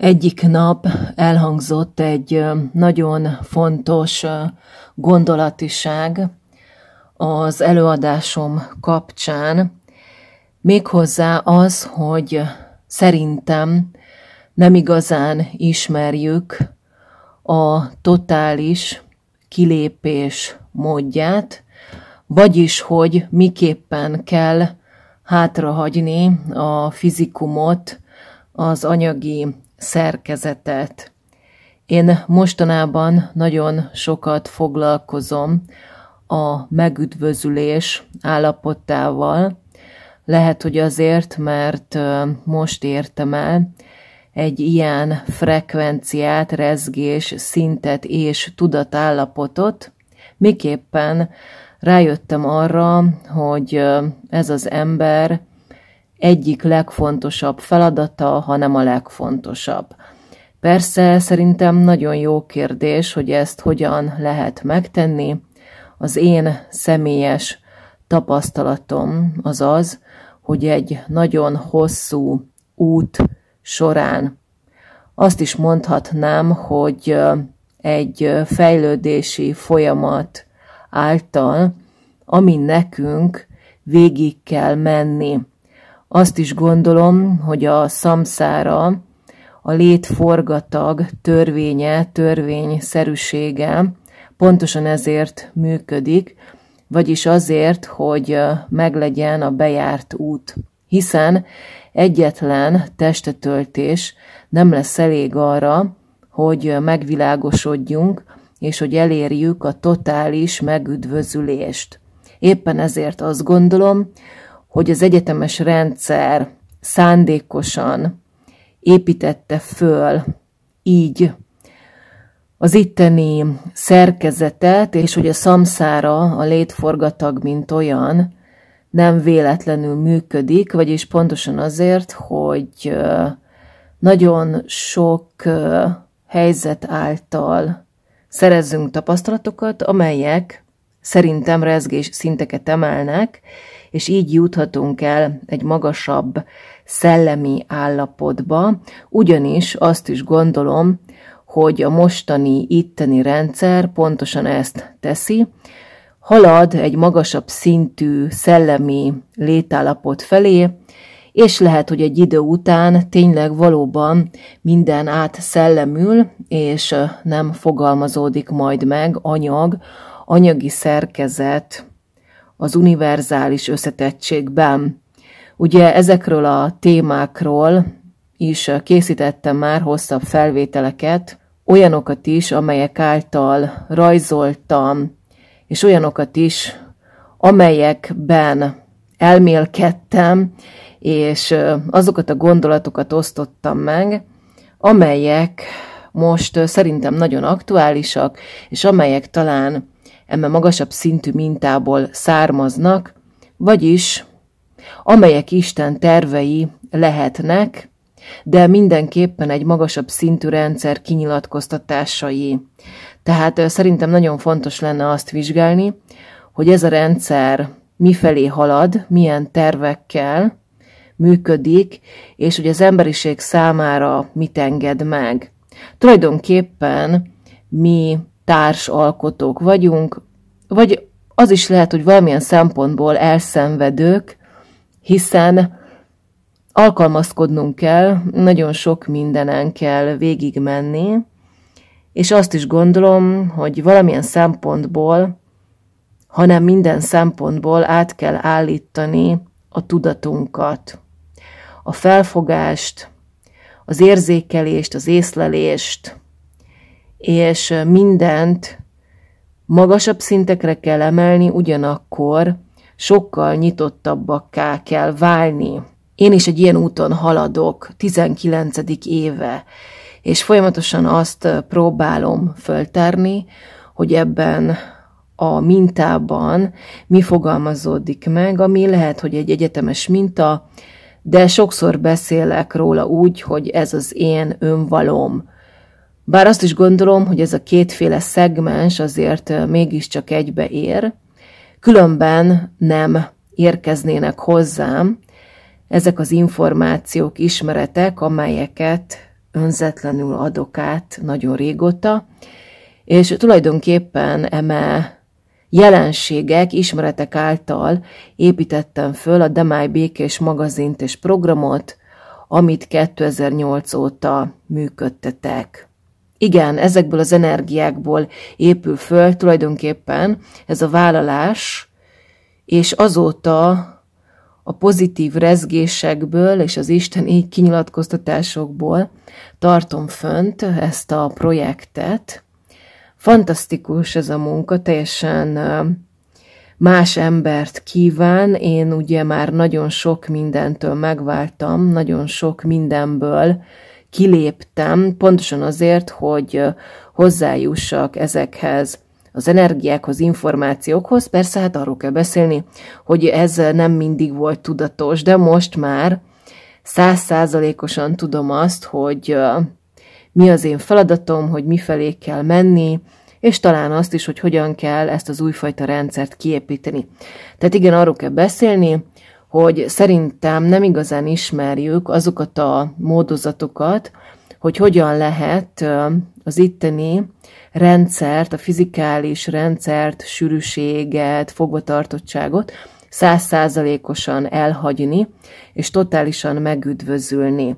Egyik nap elhangzott egy nagyon fontos gondolatiság az előadásom kapcsán, méghozzá az, hogy szerintem nem igazán ismerjük a totális kilépés módját, vagyis hogy miképpen kell hátrahagyni a fizikumot az anyagi szerkezetet. Én mostanában nagyon sokat foglalkozom a megüdvözülés állapotával. Lehet, hogy azért, mert most értem el egy ilyen frekvenciát, rezgés, szintet és tudatállapotot, miképpen rájöttem arra, hogy ez az ember egyik legfontosabb feladata, hanem a legfontosabb. Persze szerintem nagyon jó kérdés, hogy ezt hogyan lehet megtenni. Az én személyes tapasztalatom az az, hogy egy nagyon hosszú út során azt is mondhatnám, hogy egy fejlődési folyamat által, ami nekünk végig kell menni azt is gondolom, hogy a szamszára, a létforgatag törvénye, törvényszerűsége pontosan ezért működik, vagyis azért, hogy meglegyen a bejárt út. Hiszen egyetlen testetöltés nem lesz elég arra, hogy megvilágosodjunk, és hogy elérjük a totális megüdvözülést. Éppen ezért azt gondolom, hogy az egyetemes rendszer szándékosan építette föl így az itteni szerkezetet, és hogy a szamszára, a létforgatag, mint olyan, nem véletlenül működik, vagyis pontosan azért, hogy nagyon sok helyzet által szerezzünk tapasztalatokat, amelyek szerintem rezgés szinteket emelnek, és így juthatunk el egy magasabb szellemi állapotba, ugyanis azt is gondolom, hogy a mostani itteni rendszer pontosan ezt teszi, halad egy magasabb szintű szellemi létállapot felé, és lehet, hogy egy idő után tényleg valóban minden át szellemül, és nem fogalmazódik majd meg anyag, anyagi szerkezet az univerzális összetettségben. Ugye ezekről a témákról is készítettem már hosszabb felvételeket, olyanokat is, amelyek által rajzoltam, és olyanokat is, amelyekben elmélkedtem, és azokat a gondolatokat osztottam meg, amelyek most szerintem nagyon aktuálisak, és amelyek talán eme magasabb szintű mintából származnak, vagyis amelyek Isten tervei lehetnek, de mindenképpen egy magasabb szintű rendszer kinyilatkoztatásai. Tehát szerintem nagyon fontos lenne azt vizsgálni, hogy ez a rendszer mifelé halad, milyen tervekkel működik, és hogy az emberiség számára mit enged meg. Tulajdonképpen mi társalkotók vagyunk, vagy az is lehet, hogy valamilyen szempontból elszenvedők, hiszen alkalmazkodnunk kell, nagyon sok mindenen kell végigmenni, és azt is gondolom, hogy valamilyen szempontból, hanem minden szempontból át kell állítani a tudatunkat, a felfogást, az érzékelést, az észlelést, és mindent magasabb szintekre kell emelni, ugyanakkor sokkal nyitottabbakká kell válni. Én is egy ilyen úton haladok, 19. éve, és folyamatosan azt próbálom föltárni, hogy ebben a mintában mi fogalmazódik meg, ami lehet, hogy egy egyetemes minta, de sokszor beszélek róla úgy, hogy ez az én önvalom, bár azt is gondolom, hogy ez a kétféle szegmens azért mégiscsak egybe ér, különben nem érkeznének hozzám ezek az információk, ismeretek, amelyeket önzetlenül adok át nagyon régóta, és tulajdonképpen eme jelenségek, ismeretek által építettem föl a Demáj Békés magazint és programot, amit 2008 óta működtetek. Igen, ezekből az energiákból épül föl tulajdonképpen ez a vállalás, és azóta a pozitív rezgésekből és az isteni kinyilatkoztatásokból tartom fönt ezt a projektet. Fantasztikus ez a munka, teljesen más embert kíván. Én ugye már nagyon sok mindentől megváltam, nagyon sok mindenből, kiléptem, pontosan azért, hogy hozzájussak ezekhez az energiákhoz, információkhoz. Persze, hát arról kell beszélni, hogy ez nem mindig volt tudatos, de most már százszázalékosan tudom azt, hogy mi az én feladatom, hogy mifelé kell menni, és talán azt is, hogy hogyan kell ezt az újfajta rendszert kiépíteni. Tehát igen, arról kell beszélni, hogy szerintem nem igazán ismerjük azokat a módozatokat, hogy hogyan lehet az itteni rendszert, a fizikális rendszert, sűrűséget, fogvatartottságot százszázalékosan elhagyni, és totálisan megüdvözülni.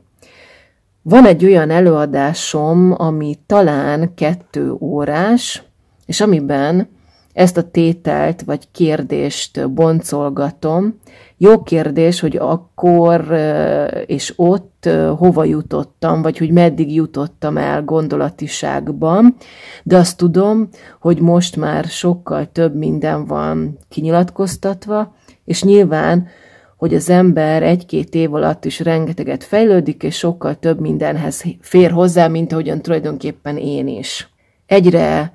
Van egy olyan előadásom, ami talán kettő órás, és amiben ezt a tételt vagy kérdést boncolgatom. Jó kérdés, hogy akkor és ott hova jutottam, vagy hogy meddig jutottam el gondolatiságban, de azt tudom, hogy most már sokkal több minden van kinyilatkoztatva, és nyilván, hogy az ember egy-két év alatt is rengeteget fejlődik, és sokkal több mindenhez fér hozzá, mint ahogyan tulajdonképpen én is. Egyre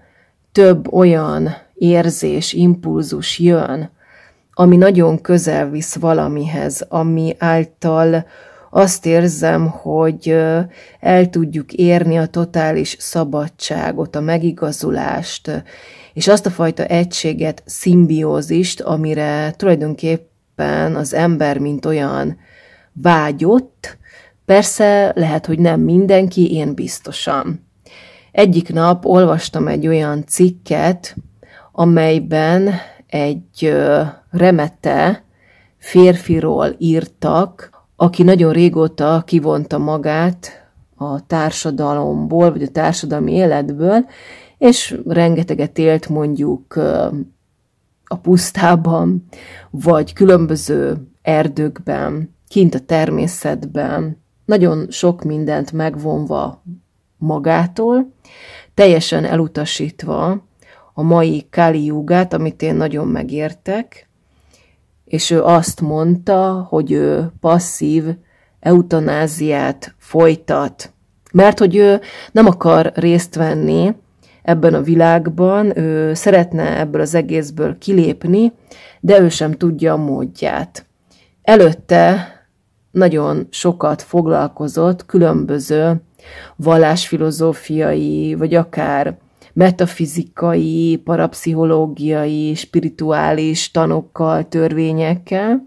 több olyan érzés, impulzus jön, ami nagyon közel visz valamihez, ami által azt érzem, hogy el tudjuk érni a totális szabadságot, a megigazulást, és azt a fajta egységet, szimbiózist, amire tulajdonképpen az ember, mint olyan vágyott, persze lehet, hogy nem mindenki, én biztosan. Egyik nap olvastam egy olyan cikket, amelyben egy remete férfiról írtak, aki nagyon régóta kivonta magát a társadalomból, vagy a társadalmi életből, és rengeteget élt mondjuk a pusztában, vagy különböző erdőkben, kint a természetben, nagyon sok mindent megvonva magától, teljesen elutasítva a mai Kali jugát, amit én nagyon megértek, és ő azt mondta, hogy ő passzív eutanáziát folytat, mert hogy ő nem akar részt venni ebben a világban, ő szeretne ebből az egészből kilépni, de ő sem tudja a módját. Előtte nagyon sokat foglalkozott különböző vallásfilozófiai, vagy akár metafizikai, parapszichológiai, spirituális tanokkal, törvényekkel.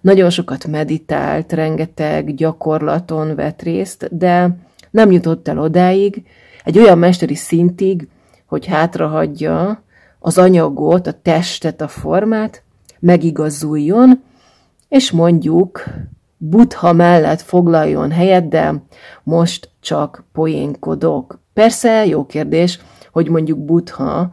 Nagyon sokat meditált, rengeteg gyakorlaton vett részt, de nem jutott el odáig, egy olyan mesteri szintig, hogy hátrahagyja az anyagot, a testet, a formát, megigazuljon, és mondjuk Butha mellett foglaljon helyet, de most csak poénkodok. Persze, jó kérdés, hogy mondjuk Buddha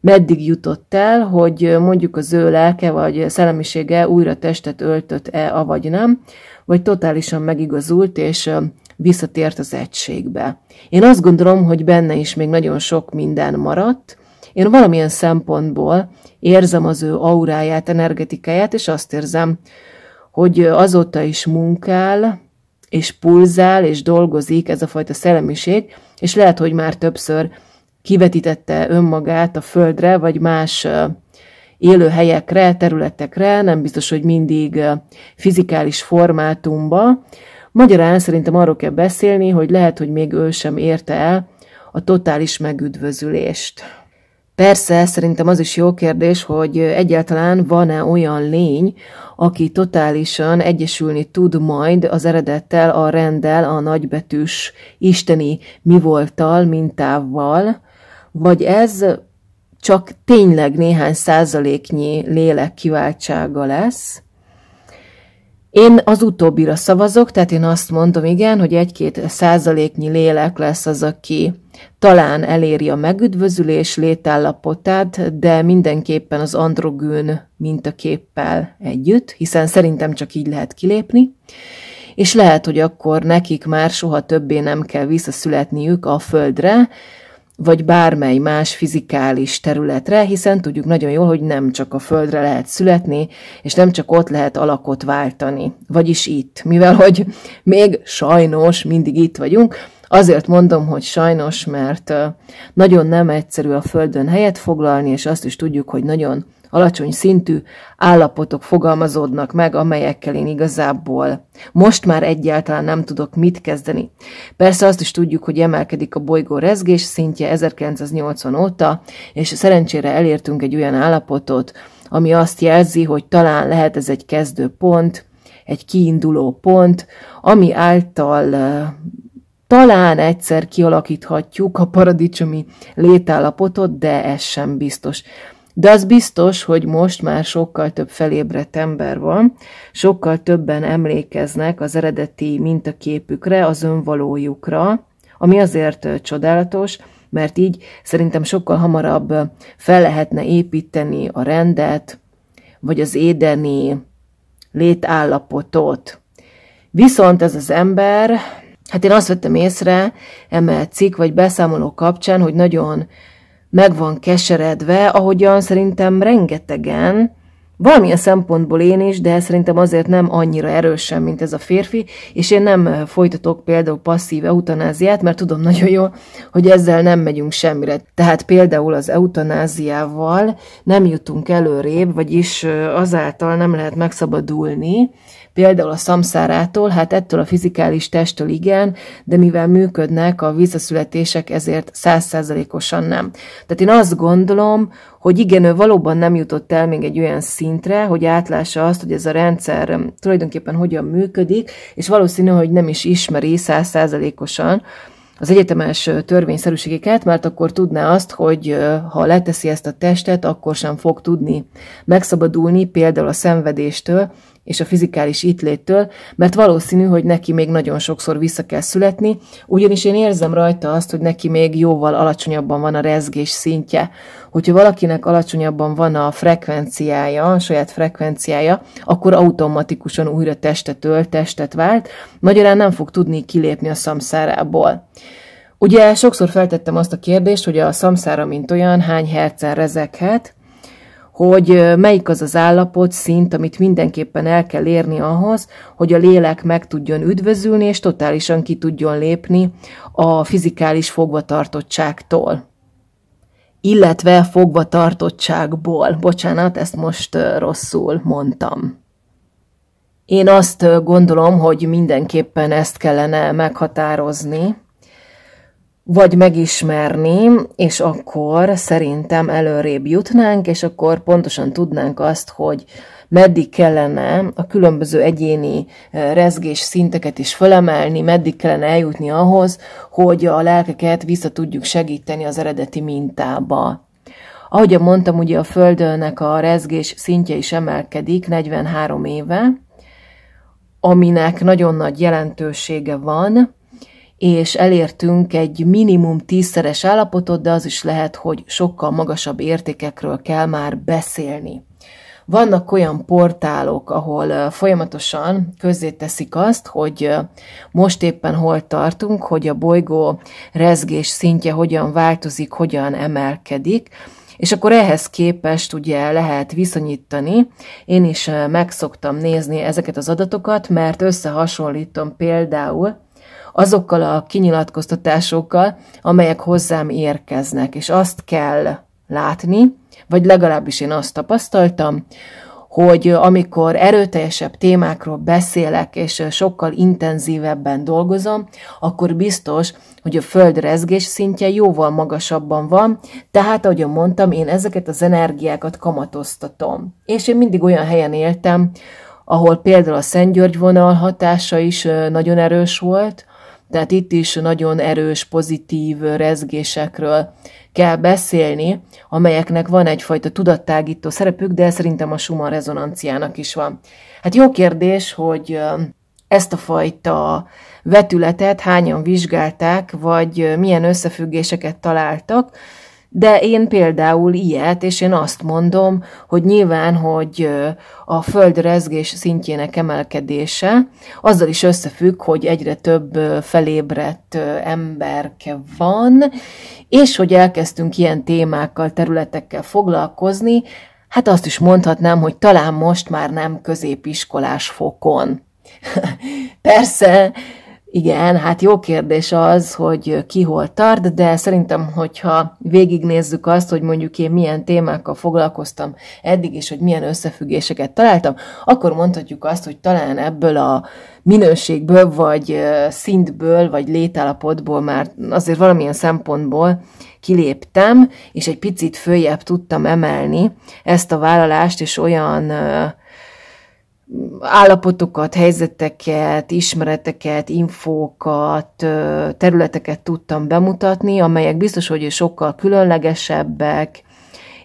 meddig jutott el, hogy mondjuk az ő lelke vagy szellemisége újra testet öltött-e, avagy nem, vagy totálisan megigazult, és visszatért az egységbe. Én azt gondolom, hogy benne is még nagyon sok minden maradt. Én valamilyen szempontból érzem az ő auráját, energetikáját, és azt érzem, hogy azóta is munkál, és pulzál, és dolgozik ez a fajta szellemiség, és lehet, hogy már többször kivetítette önmagát a földre, vagy más élő helyekre, területekre, nem biztos, hogy mindig fizikális formátumba. Magyarán szerintem arról kell beszélni, hogy lehet, hogy még ő sem érte el a totális megüdvözülést. Persze, szerintem az is jó kérdés, hogy egyáltalán van-e olyan lény, aki totálisan egyesülni tud majd az eredettel, a rendel, a nagybetűs isteni mi voltal, mintával, vagy ez csak tényleg néhány százaléknyi lélek kiváltsága lesz. Én az utóbbira szavazok, tehát én azt mondom, igen, hogy egy-két százaléknyi lélek lesz az, aki talán eléri a megüdvözülés létállapotát, de mindenképpen az androgűn mintaképpel együtt, hiszen szerintem csak így lehet kilépni, és lehet, hogy akkor nekik már soha többé nem kell visszaszületniük a földre, vagy bármely más fizikális területre, hiszen tudjuk nagyon jól, hogy nem csak a Földre lehet születni, és nem csak ott lehet alakot váltani, vagyis itt, mivel hogy még sajnos mindig itt vagyunk, Azért mondom, hogy sajnos, mert nagyon nem egyszerű a Földön helyet foglalni, és azt is tudjuk, hogy nagyon alacsony szintű állapotok fogalmazódnak meg, amelyekkel én igazából most már egyáltalán nem tudok mit kezdeni. Persze azt is tudjuk, hogy emelkedik a bolygó rezgés szintje 1980 óta, és szerencsére elértünk egy olyan állapotot, ami azt jelzi, hogy talán lehet ez egy kezdőpont, egy kiinduló pont, ami által talán egyszer kialakíthatjuk a paradicsomi létállapotot, de ez sem biztos. De az biztos, hogy most már sokkal több felébredt ember van, sokkal többen emlékeznek az eredeti mintaképükre, az önvalójukra, ami azért csodálatos, mert így szerintem sokkal hamarabb fel lehetne építeni a rendet, vagy az édeni létállapotot. Viszont ez az ember, hát én azt vettem észre eme cikk vagy beszámoló kapcsán, hogy nagyon meg van keseredve, ahogyan szerintem rengetegen, valamilyen szempontból én is, de szerintem azért nem annyira erősen, mint ez a férfi, és én nem eh, folytatok például passzív eutanáziát, mert tudom nagyon jól, hogy ezzel nem megyünk semmire. Tehát például az eutanáziával nem jutunk előrébb, vagyis eh, azáltal nem lehet megszabadulni, Például a szamszárától, hát ettől a fizikális testtől igen, de mivel működnek a visszaszületések, ezért százszázalékosan nem. Tehát én azt gondolom, hogy igen, ő valóban nem jutott el még egy olyan szintre, hogy átlássa azt, hogy ez a rendszer tulajdonképpen hogyan működik, és valószínű, hogy nem is ismeri százszázalékosan, az egyetemes törvényszerűségeket, mert akkor tudná azt, hogy ha leteszi ezt a testet, akkor sem fog tudni megszabadulni például a szenvedéstől, és a fizikális ittléttől, mert valószínű, hogy neki még nagyon sokszor vissza kell születni, ugyanis én érzem rajta azt, hogy neki még jóval alacsonyabban van a rezgés szintje. Hogyha valakinek alacsonyabban van a frekvenciája, a saját frekvenciája, akkor automatikusan újra testet öl, testet vált, magyarán nem fog tudni kilépni a szamszárából. Ugye sokszor feltettem azt a kérdést, hogy a szamszára, mint olyan, hány hercen rezeghet, hogy melyik az az állapot, szint, amit mindenképpen el kell érni ahhoz, hogy a lélek meg tudjon üdvözülni, és totálisan ki tudjon lépni a fizikális fogvatartottságtól illetve fogvatartottságból. Bocsánat, ezt most rosszul mondtam. Én azt gondolom, hogy mindenképpen ezt kellene meghatározni, vagy megismerni, és akkor szerintem előrébb jutnánk, és akkor pontosan tudnánk azt, hogy meddig kellene a különböző egyéni eh, rezgés szinteket is fölemelni, meddig kellene eljutni ahhoz, hogy a lelkeket vissza tudjuk segíteni az eredeti mintába. Ahogy mondtam, ugye a Földönnek a rezgés szintje is emelkedik 43 éve, aminek nagyon nagy jelentősége van, és elértünk egy minimum tízszeres állapotot, de az is lehet, hogy sokkal magasabb értékekről kell már beszélni. Vannak olyan portálok, ahol folyamatosan közzéteszik azt, hogy most éppen hol tartunk, hogy a bolygó rezgés szintje hogyan változik, hogyan emelkedik, és akkor ehhez képest ugye lehet viszonyítani. Én is megszoktam nézni ezeket az adatokat, mert összehasonlítom például azokkal a kinyilatkoztatásokkal, amelyek hozzám érkeznek, és azt kell látni, vagy legalábbis én azt tapasztaltam, hogy amikor erőteljesebb témákról beszélek, és sokkal intenzívebben dolgozom, akkor biztos, hogy a föld rezgés szintje jóval magasabban van, tehát, ahogy mondtam, én ezeket az energiákat kamatoztatom. És én mindig olyan helyen éltem, ahol például a Szentgyörgy vonal hatása is nagyon erős volt, tehát itt is nagyon erős, pozitív rezgésekről kell beszélni, amelyeknek van egyfajta tudattágító szerepük, de szerintem a suma rezonanciának is van. Hát jó kérdés, hogy ezt a fajta vetületet hányan vizsgálták, vagy milyen összefüggéseket találtak. De én például ilyet, és én azt mondom, hogy nyilván, hogy a Föld rezgés szintjének emelkedése azzal is összefügg, hogy egyre több felébredt emberke van, és hogy elkezdtünk ilyen témákkal, területekkel foglalkozni, hát azt is mondhatnám, hogy talán most már nem középiskolás fokon. Persze, igen, hát jó kérdés az, hogy ki hol tart, de szerintem, hogyha végignézzük azt, hogy mondjuk én milyen témákkal foglalkoztam eddig, és hogy milyen összefüggéseket találtam, akkor mondhatjuk azt, hogy talán ebből a minőségből, vagy szintből, vagy létállapotból már azért valamilyen szempontból kiléptem, és egy picit följebb tudtam emelni ezt a vállalást, és olyan állapotokat, helyzeteket, ismereteket, infókat, területeket tudtam bemutatni, amelyek biztos, hogy sokkal különlegesebbek,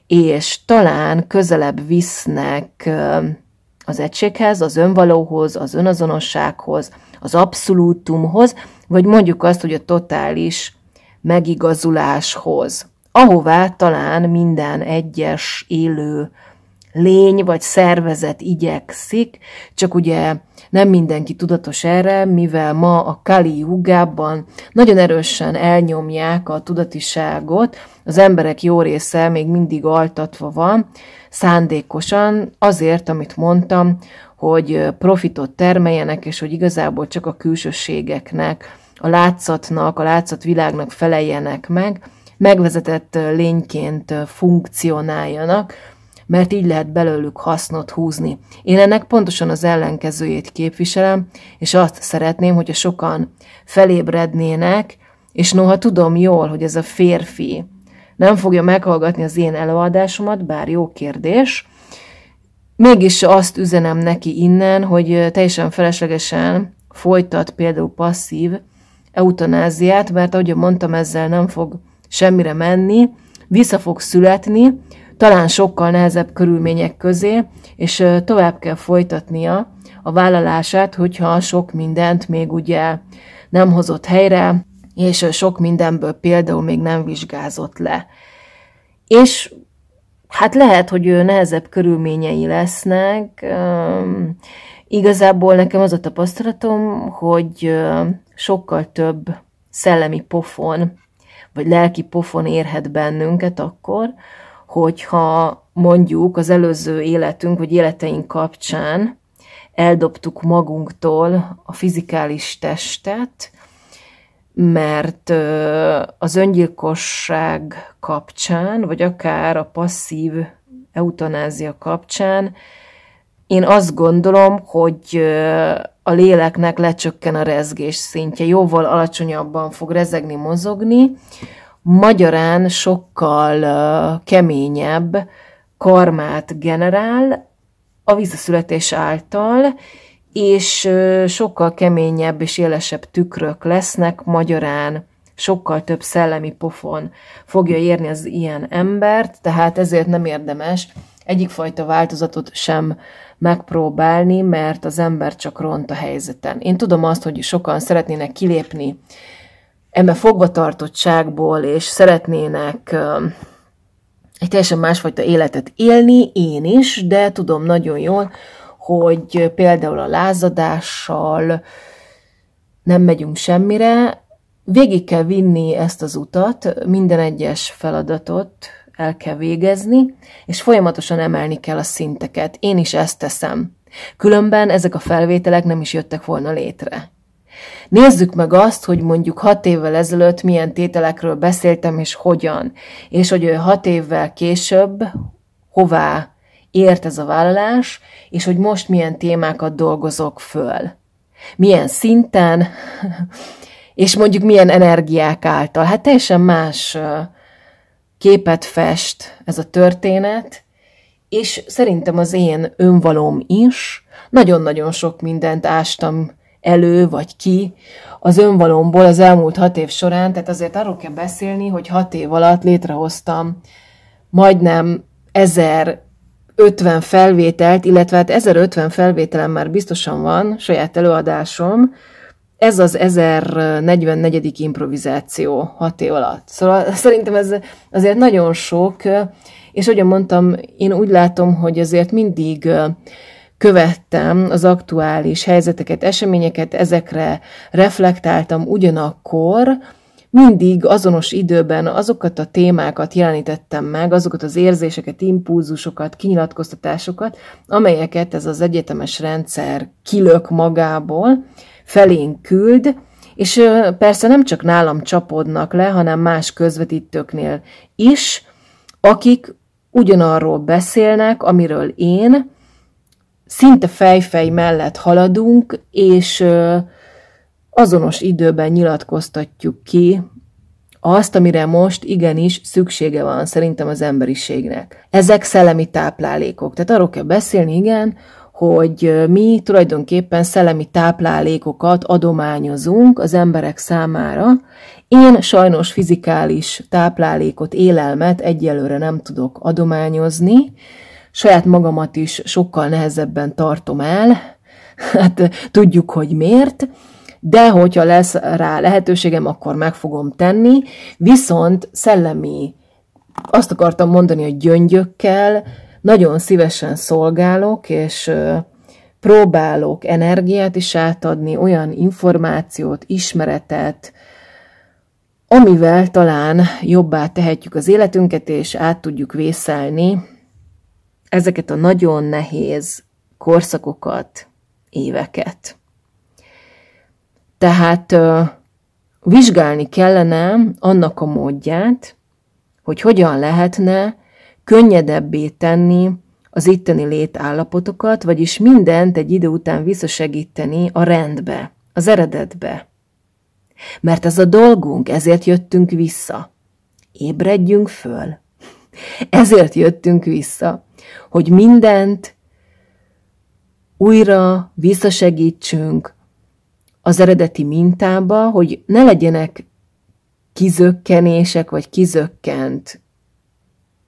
és talán közelebb visznek az egységhez, az önvalóhoz, az önazonossághoz, az abszolútumhoz, vagy mondjuk azt, hogy a totális megigazuláshoz, ahová talán minden egyes élő lény vagy szervezet igyekszik, csak ugye nem mindenki tudatos erre, mivel ma a Kali jugában nagyon erősen elnyomják a tudatiságot, az emberek jó része még mindig altatva van, szándékosan azért, amit mondtam, hogy profitot termeljenek, és hogy igazából csak a külsőségeknek, a látszatnak, a látszatvilágnak feleljenek meg, megvezetett lényként funkcionáljanak, mert így lehet belőlük hasznot húzni. Én ennek pontosan az ellenkezőjét képviselem, és azt szeretném, hogyha sokan felébrednének, és noha tudom jól, hogy ez a férfi nem fogja meghallgatni az én előadásomat, bár jó kérdés, mégis azt üzenem neki innen, hogy teljesen feleslegesen folytat például passzív eutanáziát, mert ahogy mondtam, ezzel nem fog semmire menni, vissza fog születni, talán sokkal nehezebb körülmények közé, és tovább kell folytatnia a vállalását, hogyha sok mindent még ugye nem hozott helyre, és sok mindenből például még nem vizsgázott le. És hát lehet, hogy nehezebb körülményei lesznek. igazából nekem az a tapasztalatom, hogy sokkal több szellemi pofon, vagy lelki pofon érhet bennünket akkor, hogyha mondjuk az előző életünk vagy életeink kapcsán eldobtuk magunktól a fizikális testet, mert az öngyilkosság kapcsán, vagy akár a passzív eutanázia kapcsán, én azt gondolom, hogy a léleknek lecsökken a rezgés szintje, jóval alacsonyabban fog rezegni, mozogni, magyarán sokkal keményebb karmát generál a vízaszületés által, és sokkal keményebb és élesebb tükrök lesznek magyarán, sokkal több szellemi pofon fogja érni az ilyen embert, tehát ezért nem érdemes egyik fajta változatot sem megpróbálni, mert az ember csak ront a helyzeten. Én tudom azt, hogy sokan szeretnének kilépni ebben fogvatartottságból, és szeretnének egy teljesen másfajta életet élni, én is, de tudom nagyon jól, hogy például a lázadással nem megyünk semmire, végig kell vinni ezt az utat, minden egyes feladatot el kell végezni, és folyamatosan emelni kell a szinteket. Én is ezt teszem. Különben ezek a felvételek nem is jöttek volna létre. Nézzük meg azt, hogy mondjuk hat évvel ezelőtt milyen tételekről beszéltem, és hogyan. És hogy hat évvel később hová ért ez a vállalás, és hogy most milyen témákat dolgozok föl. Milyen szinten, és mondjuk milyen energiák által. Hát teljesen más képet fest ez a történet, és szerintem az én önvalóm is. Nagyon-nagyon sok mindent ástam elő vagy ki az önvalomból az elmúlt hat év során, tehát azért arról kell beszélni, hogy hat év alatt létrehoztam majdnem 1050 felvételt, illetve hát 1050 felvételem már biztosan van, saját előadásom, ez az 1044. improvizáció hat év alatt. Szóval szerintem ez azért nagyon sok, és ahogy mondtam, én úgy látom, hogy azért mindig követtem az aktuális helyzeteket, eseményeket, ezekre reflektáltam ugyanakkor, mindig azonos időben azokat a témákat jelenítettem meg, azokat az érzéseket, impulzusokat, kinyilatkoztatásokat, amelyeket ez az egyetemes rendszer kilök magából, felén küld, és persze nem csak nálam csapodnak le, hanem más közvetítőknél is, akik ugyanarról beszélnek, amiről én, szinte fejfej mellett haladunk, és azonos időben nyilatkoztatjuk ki azt, amire most igenis szüksége van szerintem az emberiségnek. Ezek szellemi táplálékok. Tehát arról kell beszélni, igen, hogy mi tulajdonképpen szellemi táplálékokat adományozunk az emberek számára. Én sajnos fizikális táplálékot, élelmet egyelőre nem tudok adományozni, saját magamat is sokkal nehezebben tartom el, hát tudjuk, hogy miért, de hogyha lesz rá lehetőségem, akkor meg fogom tenni, viszont szellemi, azt akartam mondani, hogy gyöngyökkel nagyon szívesen szolgálok, és próbálok energiát is átadni, olyan információt, ismeretet, amivel talán jobbá tehetjük az életünket, és át tudjuk vészelni ezeket a nagyon nehéz korszakokat, éveket. Tehát vizsgálni kellene annak a módját, hogy hogyan lehetne könnyedebbé tenni az itteni létállapotokat, vagyis mindent egy idő után visszasegíteni a rendbe, az eredetbe. Mert ez a dolgunk, ezért jöttünk vissza. Ébredjünk föl. Ezért jöttünk vissza hogy mindent újra visszasegítsünk az eredeti mintába, hogy ne legyenek kizökkenések vagy kizökkent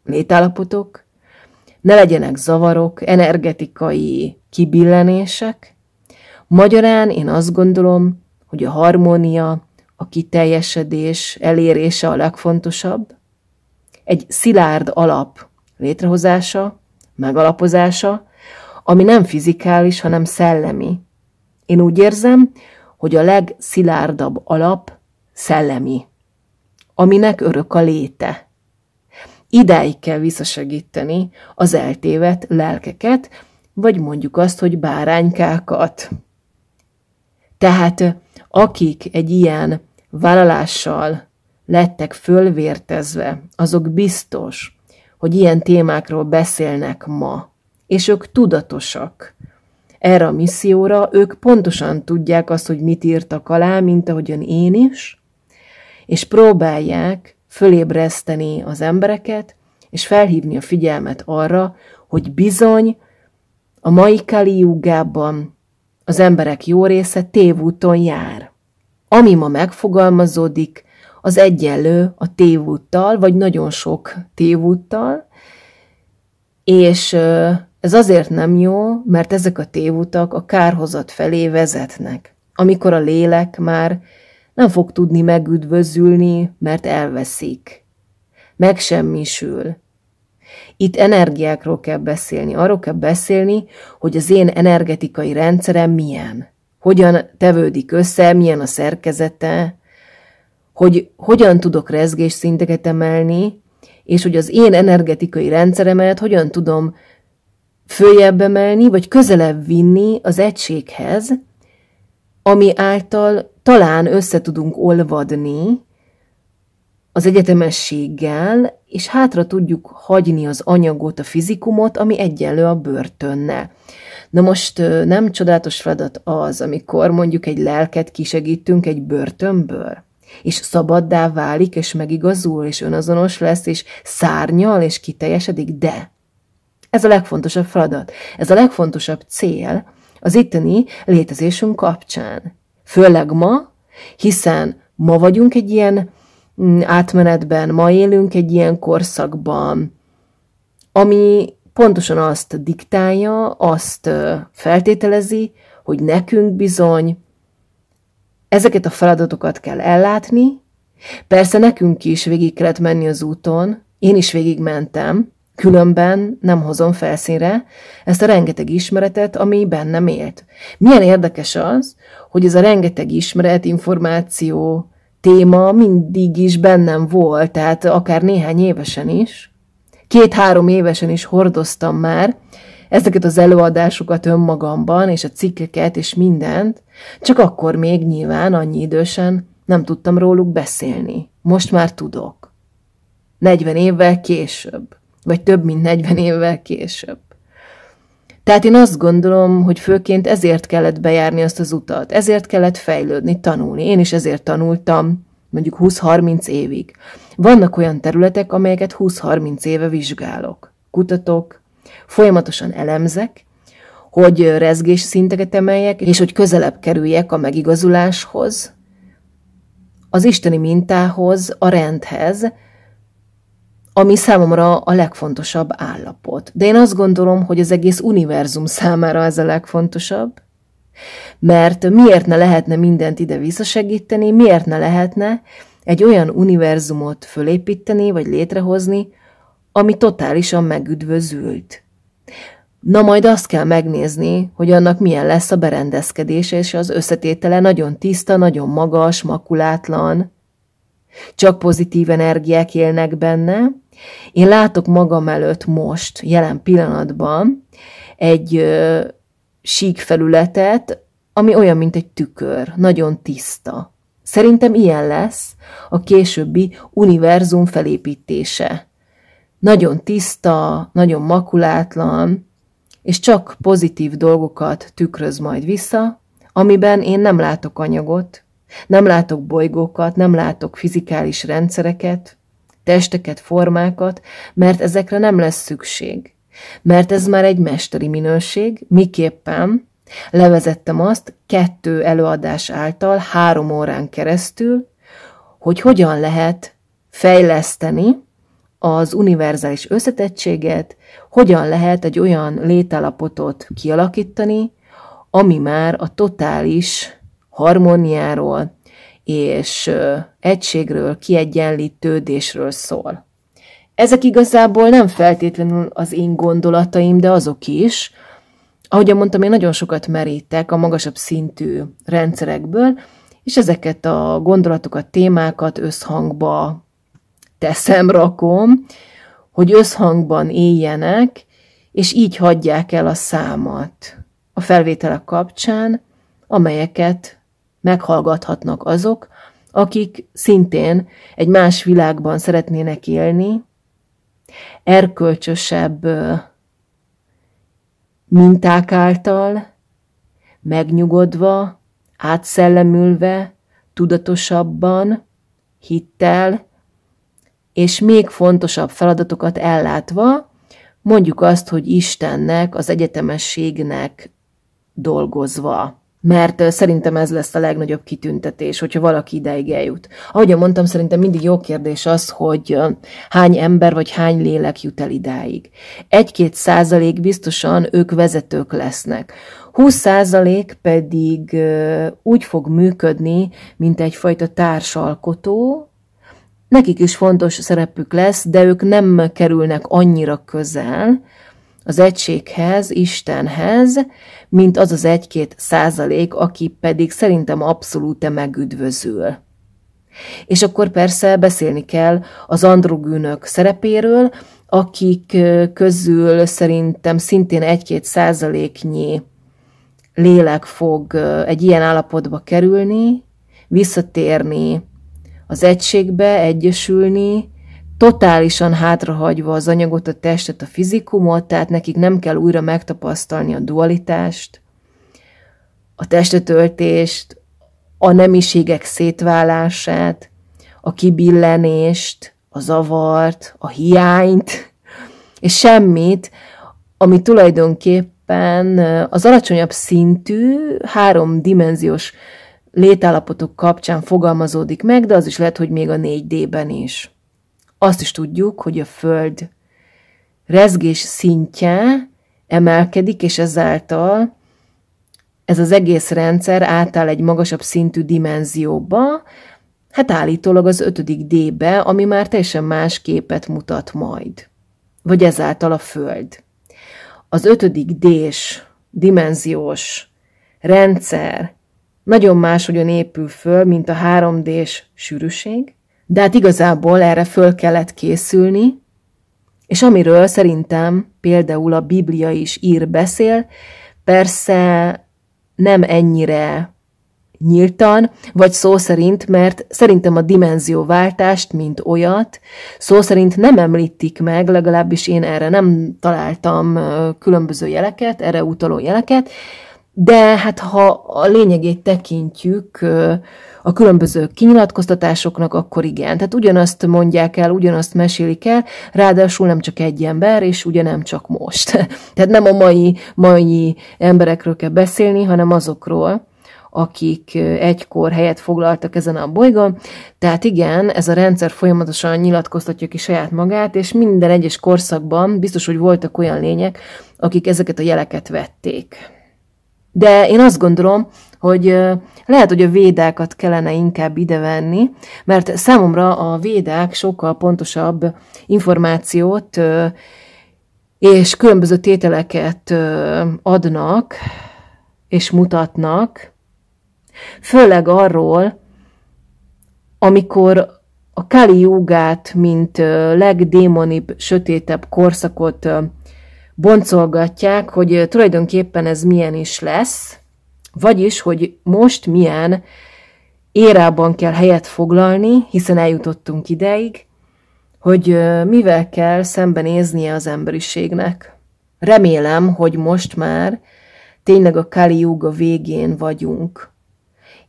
létállapotok, ne legyenek zavarok, energetikai kibillenések. Magyarán én azt gondolom, hogy a harmónia, a kiteljesedés elérése a legfontosabb, egy szilárd alap létrehozása, megalapozása, ami nem fizikális, hanem szellemi. Én úgy érzem, hogy a legszilárdabb alap szellemi, aminek örök a léte. Idáig kell visszasegíteni az eltévet, lelkeket, vagy mondjuk azt, hogy báránykákat. Tehát akik egy ilyen vállalással lettek fölvértezve, azok biztos, hogy ilyen témákról beszélnek ma. És ők tudatosak erre a misszióra, ők pontosan tudják azt, hogy mit írtak alá, mint ahogyan én is, és próbálják fölébreszteni az embereket, és felhívni a figyelmet arra, hogy bizony a mai Kali az emberek jó része tévúton jár. Ami ma megfogalmazódik, az egyenlő a tévúttal, vagy nagyon sok tévúttal, és ez azért nem jó, mert ezek a tévutak a kárhozat felé vezetnek, amikor a lélek már nem fog tudni megüdvözülni, mert elveszik, megsemmisül. Itt energiákról kell beszélni, arról kell beszélni, hogy az én energetikai rendszerem milyen, hogyan tevődik össze, milyen a szerkezete, hogy hogyan tudok rezgésszinteket emelni, és hogy az én energetikai rendszeremet hogyan tudom följebb emelni, vagy közelebb vinni az egységhez, ami által talán össze tudunk olvadni az egyetemességgel, és hátra tudjuk hagyni az anyagot, a fizikumot, ami egyenlő a börtönnel. Na most nem csodálatos feladat az, amikor mondjuk egy lelket kisegítünk egy börtönből? és szabaddá válik, és megigazul, és önazonos lesz, és szárnyal, és kiteljesedik, de ez a legfontosabb feladat, ez a legfontosabb cél az itteni létezésünk kapcsán. Főleg ma, hiszen ma vagyunk egy ilyen mm, átmenetben, ma élünk egy ilyen korszakban, ami pontosan azt diktálja, azt feltételezi, hogy nekünk bizony Ezeket a feladatokat kell ellátni, persze nekünk is végig kellett menni az úton, én is végigmentem, különben nem hozom felszínre ezt a rengeteg ismeretet, ami bennem élt. Milyen érdekes az, hogy ez a rengeteg ismeret, információ, téma mindig is bennem volt, tehát akár néhány évesen is, két-három évesen is hordoztam már, ezeket az előadásokat önmagamban, és a cikkeket, és mindent, csak akkor még nyilván annyi idősen nem tudtam róluk beszélni. Most már tudok. 40 évvel később, vagy több mint 40 évvel később. Tehát én azt gondolom, hogy főként ezért kellett bejárni azt az utat, ezért kellett fejlődni, tanulni. Én is ezért tanultam mondjuk 20-30 évig. Vannak olyan területek, amelyeket 20-30 éve vizsgálok, kutatok, Folyamatosan elemzek, hogy rezgés szinteket emeljek, és hogy közelebb kerüljek a megigazuláshoz, az isteni mintához, a rendhez, ami számomra a legfontosabb állapot. De én azt gondolom, hogy az egész univerzum számára ez a legfontosabb, mert miért ne lehetne mindent ide visszasegíteni, miért ne lehetne egy olyan univerzumot fölépíteni, vagy létrehozni, ami totálisan megüdvözült. Na majd azt kell megnézni, hogy annak milyen lesz a berendezkedése, és az összetétele nagyon tiszta, nagyon magas, makulátlan. Csak pozitív energiák élnek benne. Én látok magam előtt most, jelen pillanatban egy ö, sík felületet, ami olyan, mint egy tükör, nagyon tiszta. Szerintem ilyen lesz a későbbi univerzum felépítése nagyon tiszta, nagyon makulátlan, és csak pozitív dolgokat tükröz majd vissza, amiben én nem látok anyagot, nem látok bolygókat, nem látok fizikális rendszereket, testeket, formákat, mert ezekre nem lesz szükség. Mert ez már egy mesteri minőség, miképpen levezettem azt kettő előadás által három órán keresztül, hogy hogyan lehet fejleszteni az univerzális összetettséget, hogyan lehet egy olyan létállapotot kialakítani, ami már a totális harmóniáról és egységről, kiegyenlítődésről szól. Ezek igazából nem feltétlenül az én gondolataim, de azok is, ahogy mondtam, én nagyon sokat merítek a magasabb szintű rendszerekből, és ezeket a gondolatokat, témákat összhangba teszem, rakom, hogy összhangban éljenek, és így hagyják el a számat a felvételek kapcsán, amelyeket meghallgathatnak azok, akik szintén egy más világban szeretnének élni, erkölcsösebb minták által, megnyugodva, átszellemülve, tudatosabban, hittel és még fontosabb feladatokat ellátva, mondjuk azt, hogy Istennek, az egyetemességnek dolgozva. Mert szerintem ez lesz a legnagyobb kitüntetés, hogyha valaki ideig eljut. Ahogy mondtam, szerintem mindig jó kérdés az, hogy hány ember vagy hány lélek jut el idáig. Egy-két százalék biztosan ők vezetők lesznek. 20% pedig úgy fog működni, mint egyfajta társalkotó, Nekik is fontos szerepük lesz, de ők nem kerülnek annyira közel az egységhez, Istenhez, mint az az egy-két százalék, aki pedig szerintem abszolút megüdvözül. És akkor persze beszélni kell az androgűnök szerepéről, akik közül szerintem szintén egy-két százaléknyi lélek fog egy ilyen állapotba kerülni, visszatérni az egységbe egyesülni, totálisan hátrahagyva az anyagot, a testet, a fizikumot, tehát nekik nem kell újra megtapasztalni a dualitást, a testetöltést, a nemiségek szétválását, a kibillenést, a zavart, a hiányt, és semmit, ami tulajdonképpen az alacsonyabb szintű, háromdimenziós létállapotok kapcsán fogalmazódik meg, de az is lehet, hogy még a 4D-ben is. Azt is tudjuk, hogy a Föld rezgés szintje emelkedik, és ezáltal ez az egész rendszer átáll egy magasabb szintű dimenzióba, hát állítólag az ötödik D-be, ami már teljesen más képet mutat majd. Vagy ezáltal a Föld. Az ötödik D-s dimenziós rendszer nagyon máshogyan épül föl, mint a 3D-s sűrűség, de hát igazából erre föl kellett készülni, és amiről szerintem például a Biblia is ír, beszél, persze nem ennyire nyíltan, vagy szó szerint, mert szerintem a dimenzióváltást, mint olyat, szó szerint nem említik meg, legalábbis én erre nem találtam különböző jeleket, erre utaló jeleket, de hát ha a lényegét tekintjük a különböző kinyilatkoztatásoknak, akkor igen. Tehát ugyanazt mondják el, ugyanazt mesélik el, ráadásul nem csak egy ember, és ugye nem csak most. Tehát nem a mai, mai emberekről kell beszélni, hanem azokról, akik egykor helyet foglaltak ezen a bolygón. Tehát igen, ez a rendszer folyamatosan nyilatkoztatja ki saját magát, és minden egyes korszakban biztos, hogy voltak olyan lények, akik ezeket a jeleket vették. De én azt gondolom, hogy lehet, hogy a védákat kellene inkább idevenni, mert számomra a védák sokkal pontosabb információt és különböző tételeket adnak és mutatnak, főleg arról, amikor a Kali jogát, mint legdémonibb, sötétebb korszakot boncolgatják, hogy tulajdonképpen ez milyen is lesz, vagyis, hogy most milyen érában kell helyet foglalni, hiszen eljutottunk ideig, hogy mivel kell szembenéznie az emberiségnek. Remélem, hogy most már tényleg a Kali Yuga végén vagyunk.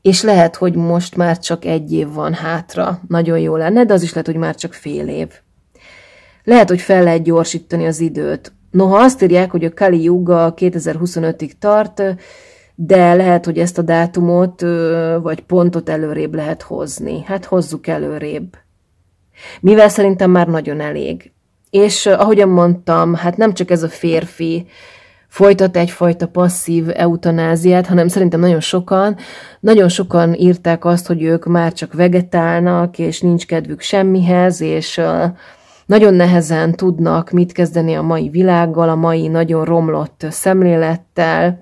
És lehet, hogy most már csak egy év van hátra, nagyon jó lenne, de az is lehet, hogy már csak fél év. Lehet, hogy fel lehet gyorsítani az időt. Noha azt írják, hogy a Kali Yuga 2025-ig tart, de lehet, hogy ezt a dátumot vagy pontot előrébb lehet hozni. Hát hozzuk előrébb. Mivel szerintem már nagyon elég. És ahogyan mondtam, hát nem csak ez a férfi folytat egyfajta passzív eutanáziát, hanem szerintem nagyon sokan, nagyon sokan írták azt, hogy ők már csak vegetálnak, és nincs kedvük semmihez, és uh, nagyon nehezen tudnak mit kezdeni a mai világgal, a mai nagyon romlott szemlélettel,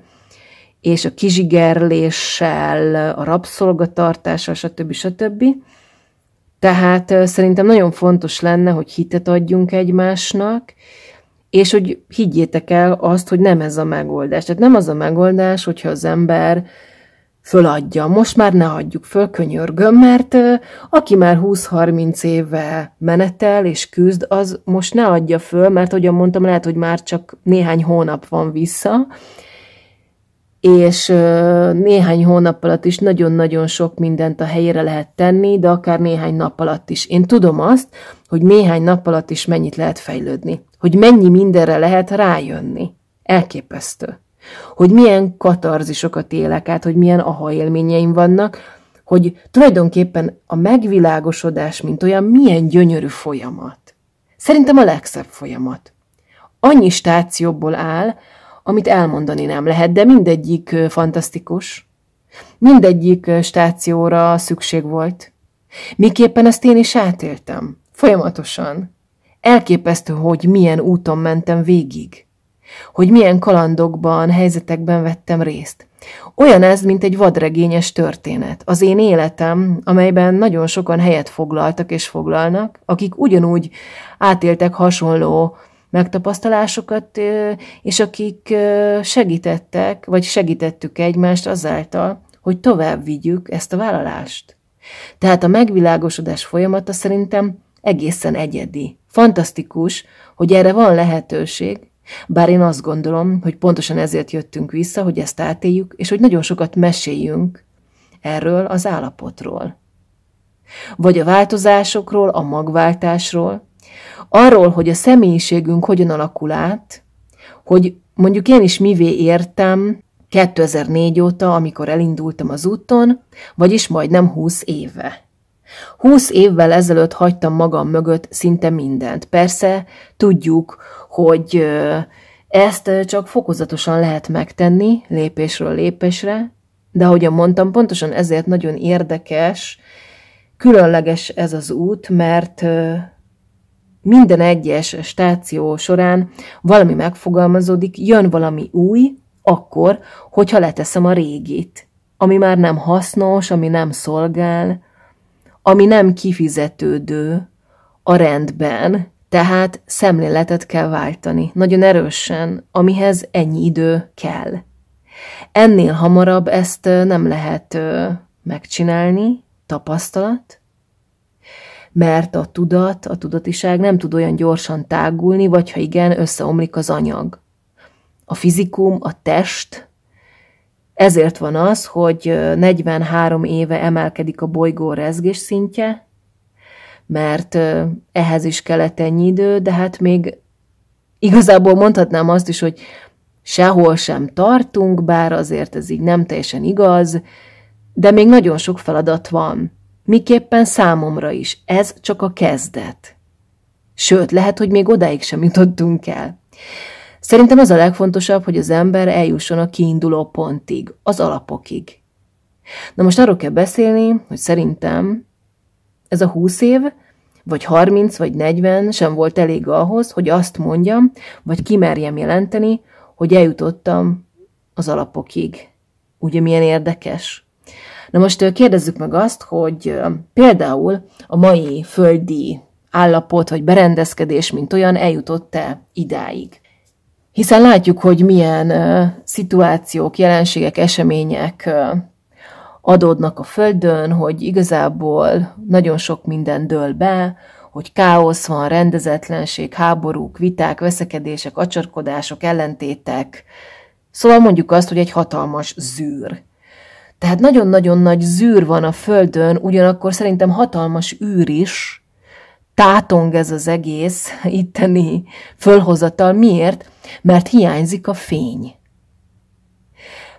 és a kizsigerléssel, a rabszolgatartással, stb. stb. Tehát szerintem nagyon fontos lenne, hogy hitet adjunk egymásnak, és hogy higgyétek el azt, hogy nem ez a megoldás. Tehát nem az a megoldás, hogyha az ember föladja. Most már ne adjuk föl, könyörgöm, mert aki már 20-30 éve menetel és küzd, az most ne adja föl, mert ahogyan mondtam, lehet, hogy már csak néhány hónap van vissza, és néhány hónap alatt is nagyon-nagyon sok mindent a helyére lehet tenni, de akár néhány nap alatt is. Én tudom azt, hogy néhány nap alatt is mennyit lehet fejlődni, hogy mennyi mindenre lehet rájönni. Elképesztő hogy milyen katarzisokat élek át, hogy milyen aha élményeim vannak, hogy tulajdonképpen a megvilágosodás, mint olyan, milyen gyönyörű folyamat. Szerintem a legszebb folyamat. Annyi stációból áll, amit elmondani nem lehet, de mindegyik fantasztikus. Mindegyik stációra szükség volt. Miképpen ezt én is átéltem. Folyamatosan. Elképesztő, hogy milyen úton mentem végig hogy milyen kalandokban, helyzetekben vettem részt. Olyan ez, mint egy vadregényes történet. Az én életem, amelyben nagyon sokan helyet foglaltak és foglalnak, akik ugyanúgy átéltek hasonló megtapasztalásokat, és akik segítettek, vagy segítettük egymást azáltal, hogy tovább vigyük ezt a vállalást. Tehát a megvilágosodás folyamata szerintem egészen egyedi. Fantasztikus, hogy erre van lehetőség, bár én azt gondolom, hogy pontosan ezért jöttünk vissza, hogy ezt átéljük, és hogy nagyon sokat meséljünk erről az állapotról. Vagy a változásokról, a magváltásról, arról, hogy a személyiségünk hogyan alakul át, hogy mondjuk én is mivé értem 2004 óta, amikor elindultam az úton, vagyis majdnem 20 éve. Húsz évvel ezelőtt hagytam magam mögött szinte mindent. Persze tudjuk, hogy ezt csak fokozatosan lehet megtenni, lépésről lépésre, de ahogyan mondtam, pontosan ezért nagyon érdekes, különleges ez az út, mert minden egyes stáció során valami megfogalmazódik, jön valami új, akkor, hogyha leteszem a régit, ami már nem hasznos, ami nem szolgál, ami nem kifizetődő a rendben, tehát szemléletet kell váltani, nagyon erősen, amihez ennyi idő kell. Ennél hamarabb ezt nem lehet megcsinálni, tapasztalat, mert a tudat, a tudatiság nem tud olyan gyorsan tágulni, vagy ha igen, összeomlik az anyag. A fizikum, a test ezért van az, hogy 43 éve emelkedik a bolygó rezgés szintje, mert ehhez is kellett ennyi idő, de hát még igazából mondhatnám azt is, hogy sehol sem tartunk, bár azért ez így nem teljesen igaz, de még nagyon sok feladat van. Miképpen számomra is. Ez csak a kezdet. Sőt, lehet, hogy még odáig sem jutottunk el. Szerintem az a legfontosabb, hogy az ember eljusson a kiinduló pontig, az alapokig. Na most arról kell beszélni, hogy szerintem ez a 20 év, vagy 30, vagy 40 sem volt elég ahhoz, hogy azt mondjam, vagy kimerjem jelenteni, hogy eljutottam az alapokig. Ugye milyen érdekes? Na most kérdezzük meg azt, hogy például a mai földi állapot vagy berendezkedés, mint olyan eljutott-e idáig hiszen látjuk, hogy milyen szituációk, jelenségek, események adódnak a Földön, hogy igazából nagyon sok minden dől be, hogy káosz van, rendezetlenség, háborúk, viták, veszekedések, acsarkodások, ellentétek. Szóval mondjuk azt, hogy egy hatalmas zűr. Tehát nagyon-nagyon nagy zűr van a Földön, ugyanakkor szerintem hatalmas űr is, tátong ez az egész itteni fölhozatal. Miért? Mert hiányzik a fény.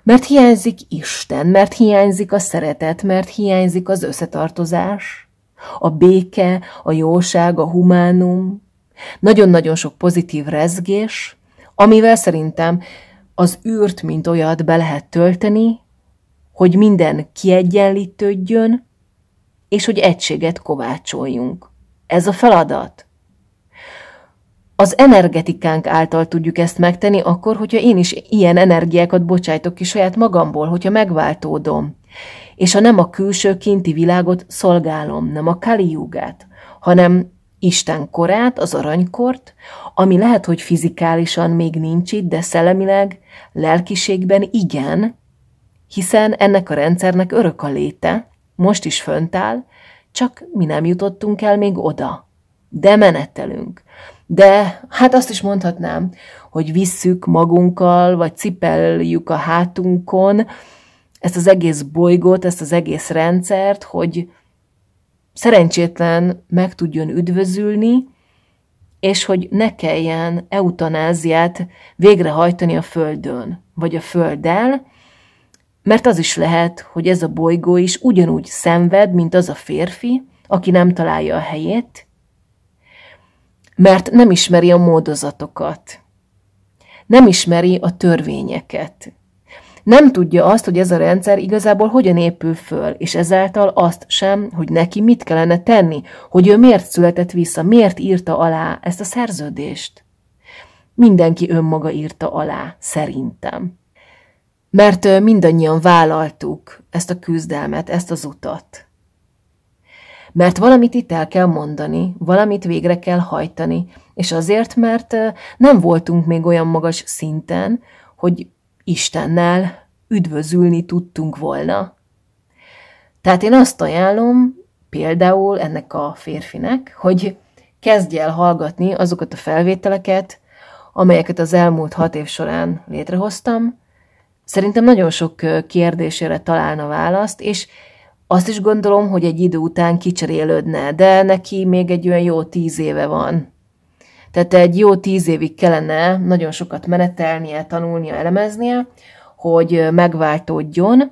Mert hiányzik Isten, mert hiányzik a szeretet, mert hiányzik az összetartozás, a béke, a jóság, a humánum, nagyon-nagyon sok pozitív rezgés, amivel szerintem az űrt, mint olyat be lehet tölteni, hogy minden kiegyenlítődjön, és hogy egységet kovácsoljunk. Ez a feladat. Az energetikánk által tudjuk ezt megtenni, akkor, hogyha én is ilyen energiákat bocsájtok ki saját magamból, hogyha megváltódom. És ha nem a külső kinti világot szolgálom, nem a Kali hanem Isten korát, az aranykort, ami lehet, hogy fizikálisan még nincs itt, de szellemileg, lelkiségben igen, hiszen ennek a rendszernek örök a léte, most is fönt áll, csak mi nem jutottunk el még oda. De menettelünk. De hát azt is mondhatnám, hogy visszük magunkkal, vagy cipeljük a hátunkon ezt az egész bolygót, ezt az egész rendszert, hogy szerencsétlen meg tudjon üdvözülni, és hogy ne kelljen eutanáziát végrehajtani a Földön, vagy a Földdel, mert az is lehet, hogy ez a bolygó is ugyanúgy szenved, mint az a férfi, aki nem találja a helyét, mert nem ismeri a módozatokat, nem ismeri a törvényeket, nem tudja azt, hogy ez a rendszer igazából hogyan épül föl, és ezáltal azt sem, hogy neki mit kellene tenni, hogy ő miért született vissza, miért írta alá ezt a szerződést. Mindenki önmaga írta alá, szerintem mert mindannyian vállaltuk ezt a küzdelmet, ezt az utat. Mert valamit itt el kell mondani, valamit végre kell hajtani, és azért, mert nem voltunk még olyan magas szinten, hogy Istennel üdvözülni tudtunk volna. Tehát én azt ajánlom például ennek a férfinek, hogy kezdje el hallgatni azokat a felvételeket, amelyeket az elmúlt hat év során létrehoztam, Szerintem nagyon sok kérdésére találna választ, és azt is gondolom, hogy egy idő után kicserélődne, de neki még egy olyan jó tíz éve van. Tehát egy jó tíz évig kellene nagyon sokat menetelnie, tanulnia, elemeznie, hogy megváltódjon,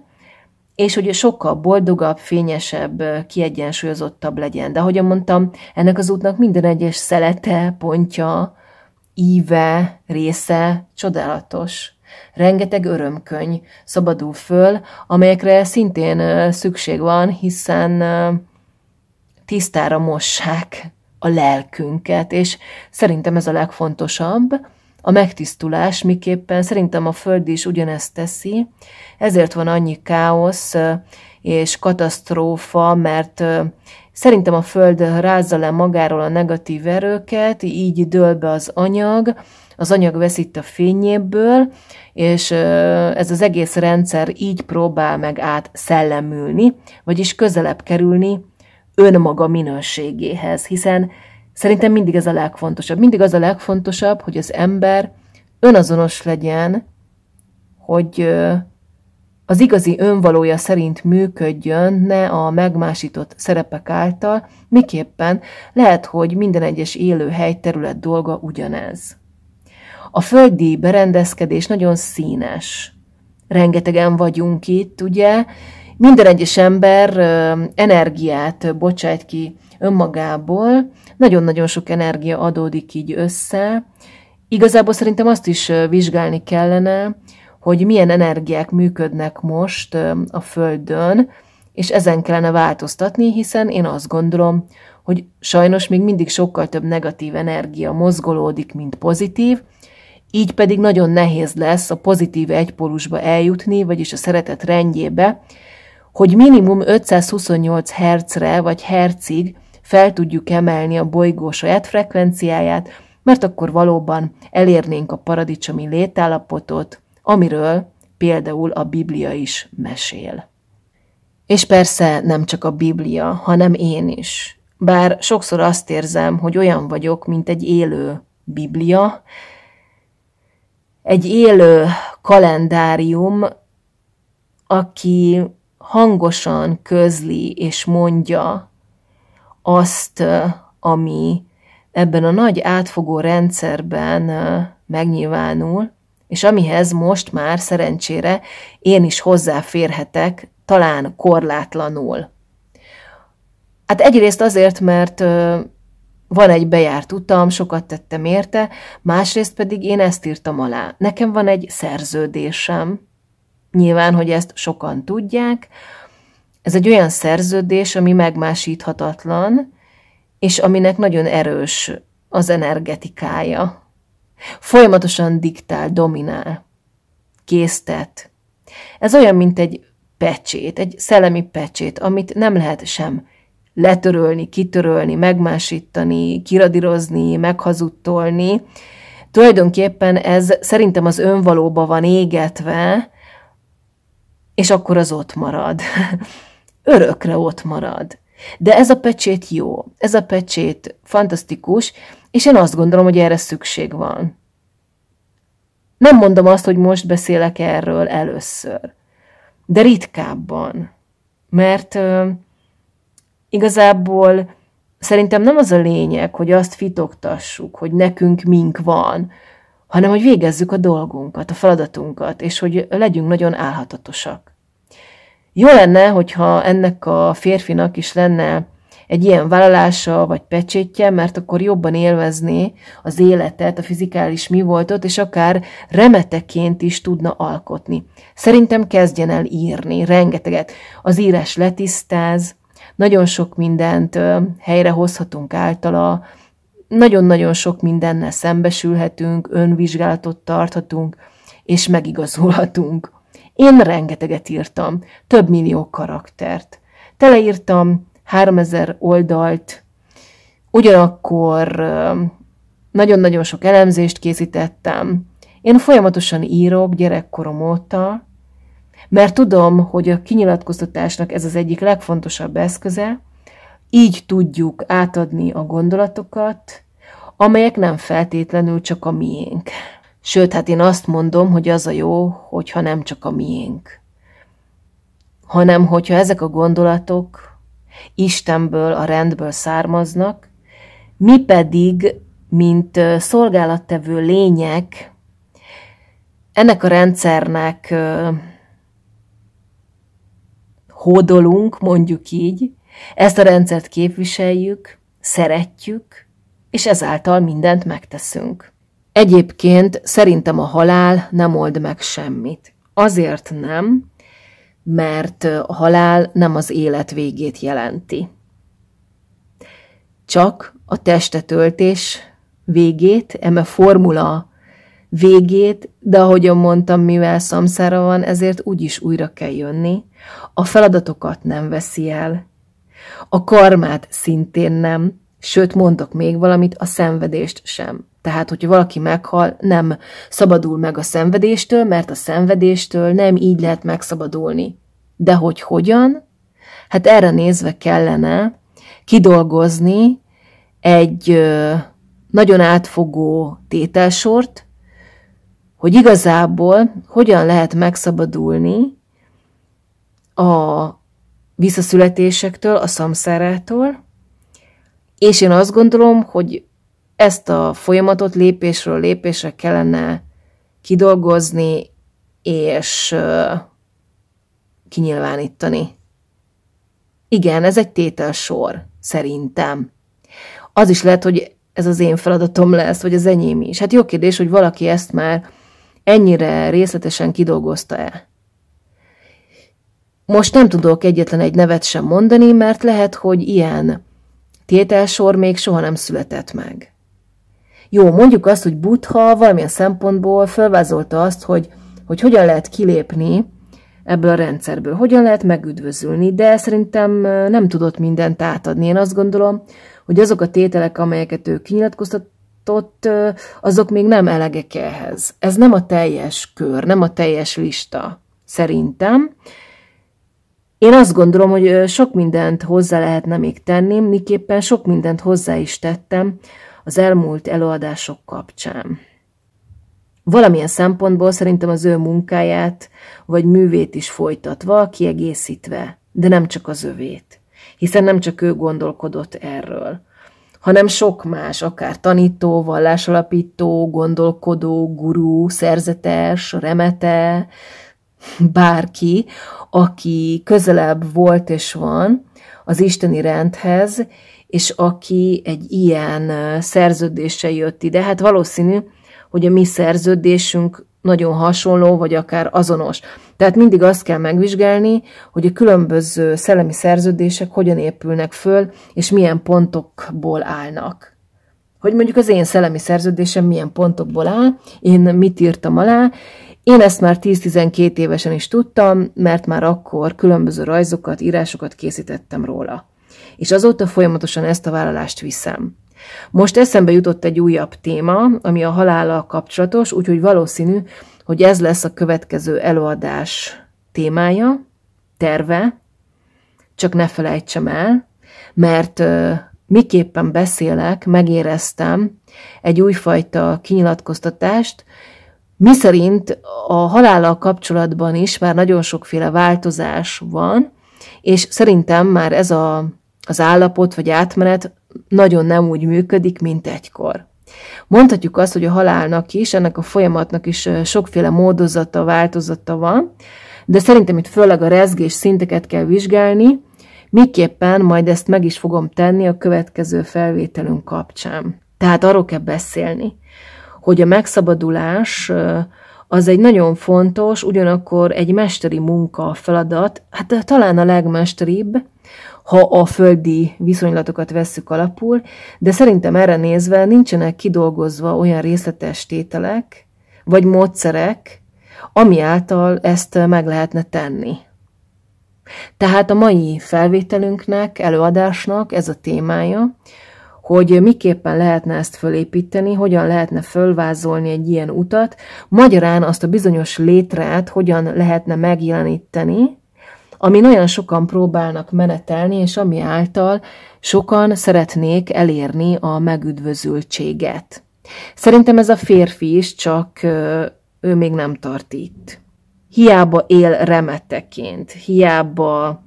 és hogy sokkal boldogabb, fényesebb, kiegyensúlyozottabb legyen. De ahogyan mondtam, ennek az útnak minden egyes szelete, pontja, íve, része csodálatos. Rengeteg örömkönyv szabadul föl, amelyekre szintén szükség van, hiszen tisztára mossák a lelkünket, és szerintem ez a legfontosabb, a megtisztulás, miképpen szerintem a Föld is ugyanezt teszi, ezért van annyi káosz és katasztrófa, mert szerintem a Föld rázza le magáról a negatív erőket, így dől be az anyag, az anyag veszít a fényéből, és ez az egész rendszer így próbál meg át szellemülni, vagyis közelebb kerülni önmaga minőségéhez, hiszen szerintem mindig ez a legfontosabb. Mindig az a legfontosabb, hogy az ember önazonos legyen, hogy az igazi önvalója szerint működjön, ne a megmásított szerepek által, miképpen lehet, hogy minden egyes élőhely terület dolga ugyanez. A földi berendezkedés nagyon színes. Rengetegen vagyunk itt, ugye? Minden egyes ember energiát bocsát ki önmagából, nagyon-nagyon sok energia adódik így össze. Igazából szerintem azt is vizsgálni kellene, hogy milyen energiák működnek most a Földön, és ezen kellene változtatni, hiszen én azt gondolom, hogy sajnos még mindig sokkal több negatív energia mozgolódik, mint pozitív, így pedig nagyon nehéz lesz a pozitív egypólusba eljutni, vagyis a szeretet rendjébe, hogy minimum 528 hercre vagy hercig fel tudjuk emelni a bolygó saját frekvenciáját, mert akkor valóban elérnénk a paradicsomi létállapotot, amiről például a Biblia is mesél. És persze nem csak a Biblia, hanem én is. Bár sokszor azt érzem, hogy olyan vagyok, mint egy élő Biblia, egy élő kalendárium, aki hangosan közli és mondja azt, ami ebben a nagy átfogó rendszerben megnyilvánul, és amihez most már szerencsére én is hozzáférhetek, talán korlátlanul. Hát egyrészt azért, mert van egy bejárt utam, sokat tettem érte, másrészt pedig én ezt írtam alá. Nekem van egy szerződésem. Nyilván, hogy ezt sokan tudják. Ez egy olyan szerződés, ami megmásíthatatlan, és aminek nagyon erős az energetikája. Folyamatosan diktál, dominál, késztet. Ez olyan, mint egy pecsét, egy szellemi pecsét, amit nem lehet sem letörölni, kitörölni, megmásítani, kiradírozni, meghazuttolni. Tulajdonképpen ez szerintem az önvalóba van égetve, és akkor az ott marad. Örökre ott marad. De ez a pecsét jó, ez a pecsét fantasztikus, és én azt gondolom, hogy erre szükség van. Nem mondom azt, hogy most beszélek erről először, de ritkábban. Mert igazából szerintem nem az a lényeg, hogy azt fitoktassuk, hogy nekünk mink van, hanem hogy végezzük a dolgunkat, a feladatunkat, és hogy legyünk nagyon álhatatosak. Jó lenne, hogyha ennek a férfinak is lenne egy ilyen vállalása vagy pecsétje, mert akkor jobban élvezné az életet, a fizikális mi voltot, és akár remeteként is tudna alkotni. Szerintem kezdjen el írni rengeteget. Az írás letisztáz, nagyon sok mindent helyrehozhatunk általa, nagyon-nagyon sok mindennel szembesülhetünk, önvizsgálatot tarthatunk, és megigazolhatunk. Én rengeteget írtam, több millió karaktert. Teleírtam 3000 oldalt, ugyanakkor nagyon-nagyon sok elemzést készítettem. Én folyamatosan írok gyerekkorom óta, mert tudom, hogy a kinyilatkoztatásnak ez az egyik legfontosabb eszköze, így tudjuk átadni a gondolatokat, amelyek nem feltétlenül csak a miénk. Sőt, hát én azt mondom, hogy az a jó, hogyha nem csak a miénk, hanem hogyha ezek a gondolatok Istenből, a rendből származnak, mi pedig, mint szolgálattevő lények, ennek a rendszernek hódolunk, mondjuk így, ezt a rendszert képviseljük, szeretjük, és ezáltal mindent megteszünk. Egyébként szerintem a halál nem old meg semmit. Azért nem, mert a halál nem az élet végét jelenti. Csak a testetöltés végét, eme formula végét, de ahogyan mondtam, mivel szamszára van, ezért úgyis újra kell jönni. A feladatokat nem veszi el. A karmát szintén nem, sőt, mondok még valamit, a szenvedést sem. Tehát, hogyha valaki meghal, nem szabadul meg a szenvedéstől, mert a szenvedéstől nem így lehet megszabadulni. De hogy hogyan? Hát erre nézve kellene kidolgozni egy nagyon átfogó tételsort, hogy igazából hogyan lehet megszabadulni a visszaszületésektől, a szamszárától, és én azt gondolom, hogy ezt a folyamatot lépésről lépésre kellene kidolgozni és kinyilvánítani. Igen, ez egy tételsor, szerintem. Az is lehet, hogy ez az én feladatom lesz, vagy az enyém is. Hát jó kérdés, hogy valaki ezt már ennyire részletesen kidolgozta-e. Most nem tudok egyetlen egy nevet sem mondani, mert lehet, hogy ilyen tételsor még soha nem született meg. Jó, mondjuk azt, hogy Butha valamilyen szempontból felvázolta azt, hogy, hogy hogyan lehet kilépni ebből a rendszerből, hogyan lehet megüdvözülni, de szerintem nem tudott mindent átadni. Én azt gondolom, hogy azok a tételek, amelyeket ő kinyilatkoztat, ott azok még nem elegek ehhez. Ez nem a teljes kör, nem a teljes lista, szerintem. Én azt gondolom, hogy sok mindent hozzá lehetne még tenni, miképpen sok mindent hozzá is tettem az elmúlt előadások kapcsán. Valamilyen szempontból szerintem az ő munkáját vagy művét is folytatva, kiegészítve, de nem csak az övét, hiszen nem csak ő gondolkodott erről hanem sok más, akár tanító, vallásalapító, gondolkodó, gurú, szerzetes, remete, bárki, aki közelebb volt és van az isteni rendhez, és aki egy ilyen szerződéssel jött ide. Hát valószínű, hogy a mi szerződésünk nagyon hasonló, vagy akár azonos. Tehát mindig azt kell megvizsgálni, hogy a különböző szellemi szerződések hogyan épülnek föl, és milyen pontokból állnak. Hogy mondjuk az én szellemi szerződésem milyen pontokból áll, én mit írtam alá, én ezt már 10-12 évesen is tudtam, mert már akkor különböző rajzokat, írásokat készítettem róla. És azóta folyamatosan ezt a vállalást viszem. Most eszembe jutott egy újabb téma, ami a halállal kapcsolatos, úgyhogy valószínű, hogy ez lesz a következő előadás témája, terve, csak ne felejtsem el, mert miképpen beszélek, megéreztem egy újfajta kinyilatkoztatást, miszerint a halállal kapcsolatban is már nagyon sokféle változás van, és szerintem már ez a, az állapot vagy átmenet nagyon nem úgy működik, mint egykor. Mondhatjuk azt, hogy a halálnak is, ennek a folyamatnak is sokféle módozata, változata van, de szerintem itt főleg a rezgés szinteket kell vizsgálni, miképpen majd ezt meg is fogom tenni a következő felvételünk kapcsán. Tehát arról kell beszélni, hogy a megszabadulás az egy nagyon fontos, ugyanakkor egy mesteri munka feladat, hát talán a legmesteribb, ha a földi viszonylatokat vesszük alapul, de szerintem erre nézve nincsenek kidolgozva olyan részletes tételek, vagy módszerek, ami által ezt meg lehetne tenni. Tehát a mai felvételünknek, előadásnak ez a témája, hogy miképpen lehetne ezt fölépíteni, hogyan lehetne fölvázolni egy ilyen utat, magyarán azt a bizonyos létrát hogyan lehetne megjeleníteni, ami nagyon sokan próbálnak menetelni, és ami által sokan szeretnék elérni a megüdvözültséget. Szerintem ez a férfi is, csak ő még nem tart itt. Hiába él remeteként, hiába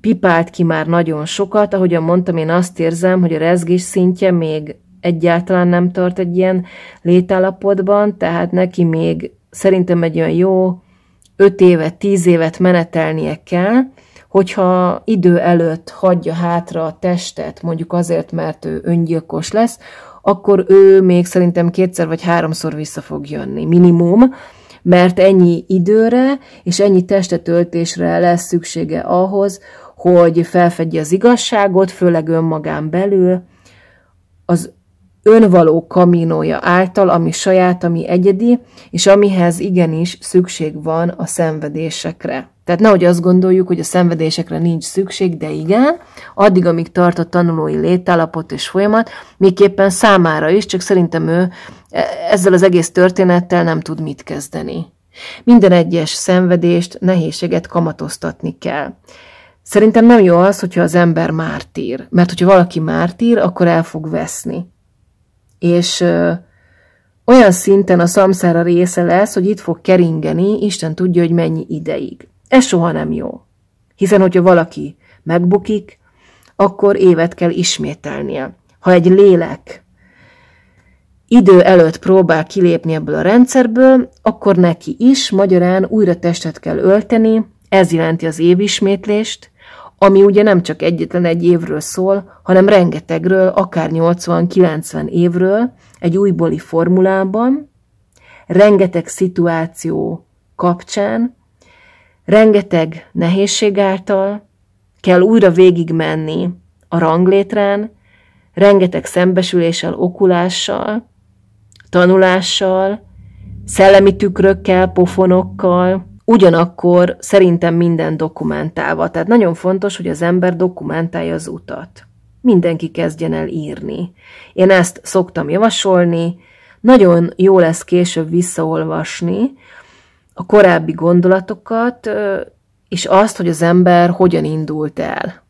pipált ki már nagyon sokat, ahogyan mondtam, én azt érzem, hogy a rezgés szintje még egyáltalán nem tart egy ilyen létállapotban, tehát neki még szerintem egy olyan jó 5 évet, 10 évet menetelnie kell, hogyha idő előtt hagyja hátra a testet, mondjuk azért, mert ő öngyilkos lesz, akkor ő még szerintem kétszer vagy háromszor vissza fog jönni, minimum, mert ennyi időre és ennyi testetöltésre lesz szüksége ahhoz, hogy felfedje az igazságot, főleg önmagán belül, az önvaló kaminója által, ami saját, ami egyedi, és amihez igenis szükség van a szenvedésekre. Tehát nehogy azt gondoljuk, hogy a szenvedésekre nincs szükség, de igen, addig, amíg tart a tanulói létállapot és folyamat, miképpen számára is, csak szerintem ő e, ezzel az egész történettel nem tud mit kezdeni. Minden egyes szenvedést, nehézséget kamatoztatni kell. Szerintem nem jó az, hogyha az ember mártír, mert hogyha valaki mártír, akkor el fog veszni és ö, olyan szinten a szamszára része lesz, hogy itt fog keringeni, Isten tudja, hogy mennyi ideig. Ez soha nem jó. Hiszen, hogyha valaki megbukik, akkor évet kell ismételnie. Ha egy lélek idő előtt próbál kilépni ebből a rendszerből, akkor neki is magyarán újra testet kell ölteni, ez jelenti az évismétlést, ami ugye nem csak egyetlen egy évről szól, hanem rengetegről, akár 80-90 évről, egy újbóli formulában, rengeteg szituáció kapcsán, rengeteg nehézség által, kell újra végigmenni a ranglétrán, rengeteg szembesüléssel, okulással, tanulással, szellemi tükrökkel, pofonokkal, ugyanakkor szerintem minden dokumentálva. Tehát nagyon fontos, hogy az ember dokumentálja az utat. Mindenki kezdjen el írni. Én ezt szoktam javasolni, nagyon jó lesz később visszaolvasni a korábbi gondolatokat, és azt, hogy az ember hogyan indult el.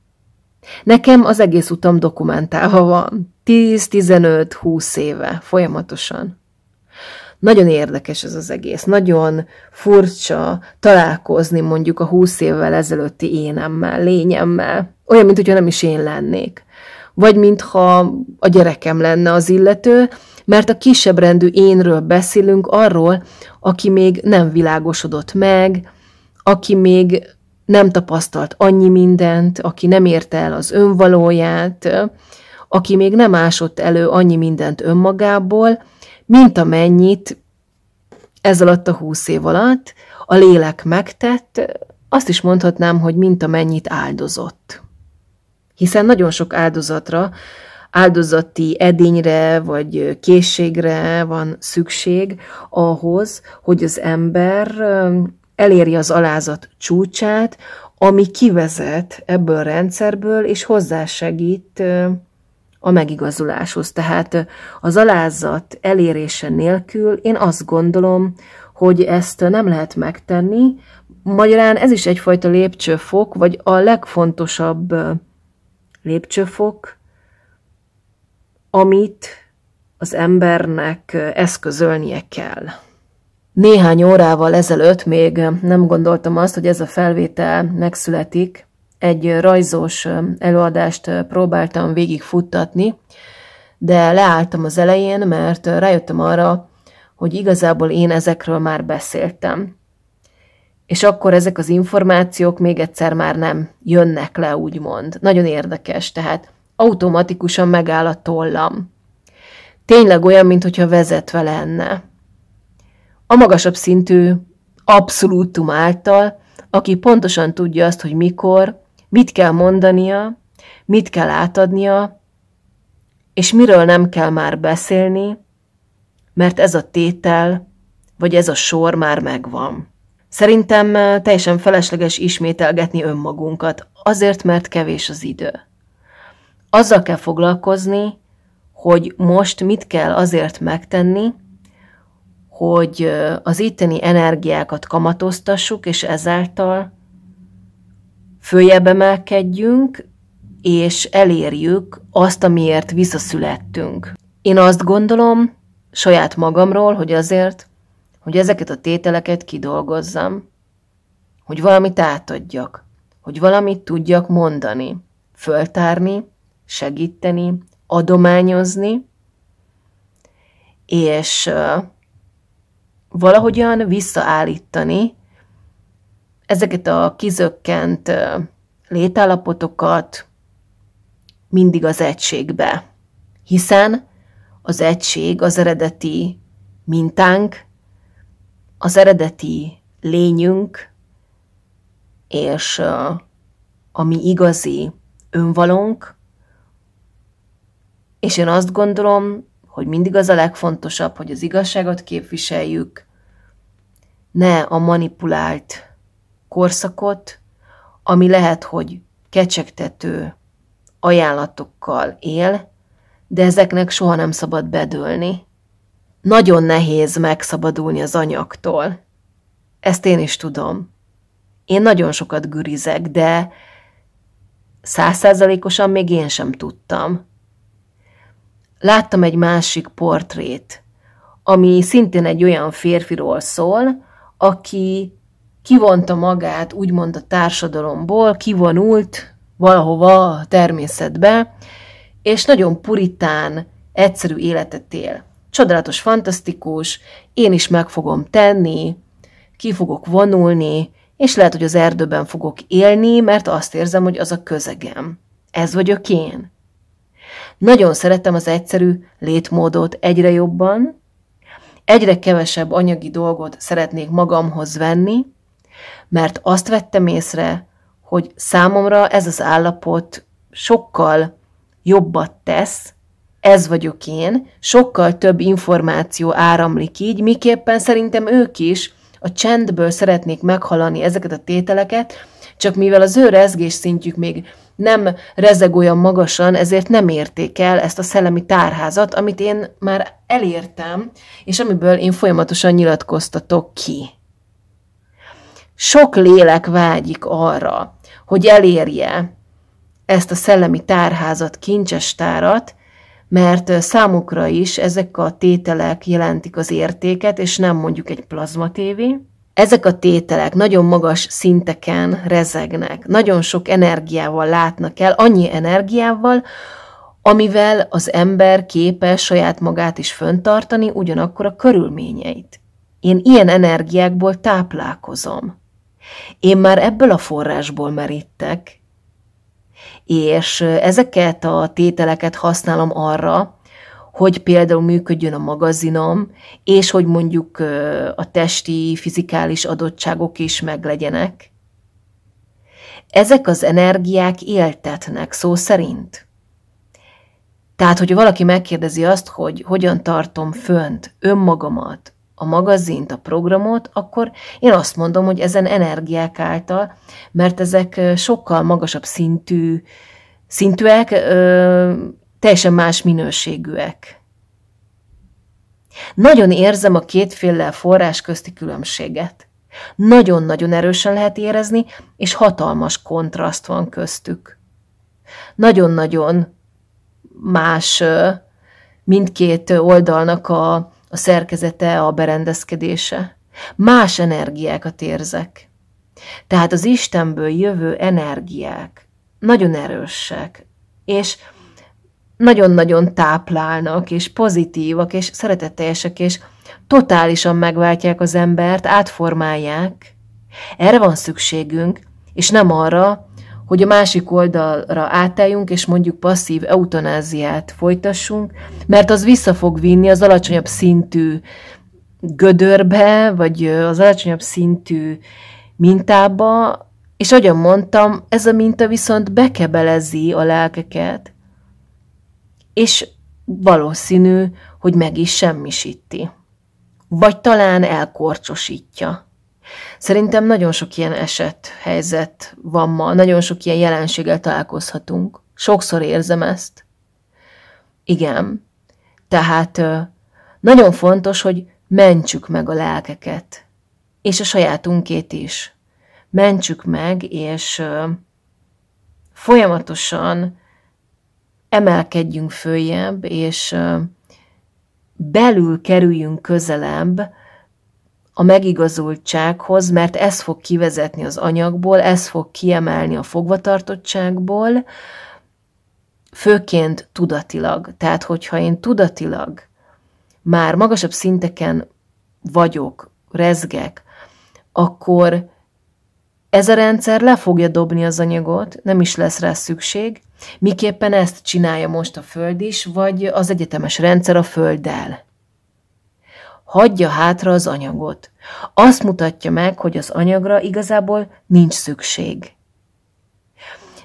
Nekem az egész utam dokumentálva van. 10, 15, 20 éve, folyamatosan. Nagyon érdekes ez az egész, nagyon furcsa találkozni mondjuk a húsz évvel ezelőtti énemmel, lényemmel, olyan, mint hogyha nem is én lennék. Vagy mintha a gyerekem lenne az illető, mert a kisebbrendű énről beszélünk, arról, aki még nem világosodott meg, aki még nem tapasztalt annyi mindent, aki nem érte el az önvalóját, aki még nem ásott elő annyi mindent önmagából, mint amennyit ez alatt a húsz év alatt a lélek megtett, azt is mondhatnám, hogy mint amennyit áldozott. Hiszen nagyon sok áldozatra, áldozati edényre vagy készségre van szükség ahhoz, hogy az ember eléri az alázat csúcsát, ami kivezet ebből a rendszerből, és hozzásegít a megigazuláshoz. Tehát az alázat elérése nélkül én azt gondolom, hogy ezt nem lehet megtenni. Magyarán ez is egyfajta lépcsőfok, vagy a legfontosabb lépcsőfok, amit az embernek eszközölnie kell. Néhány órával ezelőtt még nem gondoltam azt, hogy ez a felvétel megszületik, egy rajzos előadást próbáltam végigfuttatni, de leálltam az elején, mert rájöttem arra, hogy igazából én ezekről már beszéltem. És akkor ezek az információk még egyszer már nem jönnek le, úgymond. Nagyon érdekes, tehát automatikusan megáll a tollam. Tényleg olyan, mintha vezetve lenne. A magasabb szintű abszolútum által, aki pontosan tudja azt, hogy mikor, mit kell mondania, mit kell átadnia, és miről nem kell már beszélni, mert ez a tétel, vagy ez a sor már megvan. Szerintem eh, teljesen felesleges ismételgetni önmagunkat, azért, mert kevés az idő. Azzal kell foglalkozni, hogy most mit kell azért megtenni, hogy eh, az itteni energiákat kamatoztassuk, és ezáltal följebb emelkedjünk, és elérjük azt, amiért visszaszülettünk. Én azt gondolom saját magamról, hogy azért, hogy ezeket a tételeket kidolgozzam, hogy valamit átadjak, hogy valamit tudjak mondani, föltárni, segíteni, adományozni, és valahogyan visszaállítani ezeket a kizökkent létállapotokat mindig az egységbe, hiszen az egység az eredeti mintánk, az eredeti lényünk, és a mi igazi önvalónk, és én azt gondolom, hogy mindig az a legfontosabb, hogy az igazságot képviseljük, ne a manipulált korszakot, ami lehet, hogy kecsegtető ajánlatokkal él, de ezeknek soha nem szabad bedőlni. Nagyon nehéz megszabadulni az anyagtól. Ezt én is tudom. Én nagyon sokat gürizek, de százszázalékosan még én sem tudtam. Láttam egy másik portrét, ami szintén egy olyan férfiról szól, aki kivonta magát úgymond a társadalomból, kivonult valahova a természetbe, és nagyon puritán, egyszerű életet él. Csodálatos, fantasztikus, én is meg fogom tenni, ki fogok vonulni, és lehet, hogy az erdőben fogok élni, mert azt érzem, hogy az a közegem. Ez vagyok én. Nagyon szeretem az egyszerű létmódot egyre jobban, egyre kevesebb anyagi dolgot szeretnék magamhoz venni, mert azt vettem észre, hogy számomra ez az állapot sokkal jobbat tesz, ez vagyok én, sokkal több információ áramlik így, miképpen szerintem ők is a csendből szeretnék meghalani ezeket a tételeket, csak mivel az ő rezgés szintjük még nem rezeg olyan magasan, ezért nem érték el ezt a szellemi tárházat, amit én már elértem, és amiből én folyamatosan nyilatkoztatok ki sok lélek vágyik arra, hogy elérje ezt a szellemi tárházat, kincsestárat, mert számukra is ezek a tételek jelentik az értéket, és nem mondjuk egy plazmatévé. Ezek a tételek nagyon magas szinteken rezegnek, nagyon sok energiával látnak el, annyi energiával, amivel az ember képes saját magát is föntartani, ugyanakkor a körülményeit. Én ilyen energiákból táplálkozom. Én már ebből a forrásból merítek, és ezeket a tételeket használom arra, hogy például működjön a magazinom, és hogy mondjuk a testi, fizikális adottságok is meglegyenek. Ezek az energiák éltetnek, szó szerint. Tehát, hogy valaki megkérdezi azt, hogy hogyan tartom fönt önmagamat, a magazint, a programot, akkor én azt mondom, hogy ezen energiák által, mert ezek sokkal magasabb szintű, szintűek, ö, teljesen más minőségűek. Nagyon érzem a kétféle forrás közti különbséget. Nagyon-nagyon erősen lehet érezni, és hatalmas kontraszt van köztük. Nagyon-nagyon más mindkét oldalnak a, a szerkezete, a berendezkedése. Más energiákat érzek. Tehát az Istenből jövő energiák nagyon erősek, és nagyon-nagyon táplálnak, és pozitívak, és szeretetteljesek, és totálisan megváltják az embert, átformálják. Erre van szükségünk, és nem arra, hogy a másik oldalra átálljunk, és mondjuk passzív eutanáziát folytassunk, mert az vissza fog vinni az alacsonyabb szintű gödörbe, vagy az alacsonyabb szintű mintába, és ahogyan mondtam, ez a minta viszont bekebelezi a lelkeket, és valószínű, hogy meg is semmisíti. Vagy talán elkorcsosítja. Szerintem nagyon sok ilyen eset, helyzet van ma, nagyon sok ilyen jelenséggel találkozhatunk. Sokszor érzem ezt. Igen. Tehát nagyon fontos, hogy mentsük meg a lelkeket, és a sajátunkét is. Mentsük meg, és folyamatosan emelkedjünk följebb, és belül kerüljünk közelebb a megigazultsághoz, mert ez fog kivezetni az anyagból, ez fog kiemelni a fogvatartottságból, főként tudatilag. Tehát, hogyha én tudatilag már magasabb szinteken vagyok, rezgek, akkor ez a rendszer le fogja dobni az anyagot, nem is lesz rá szükség. Miképpen ezt csinálja most a Föld is, vagy az egyetemes rendszer a Földdel hagyja hátra az anyagot. Azt mutatja meg, hogy az anyagra igazából nincs szükség.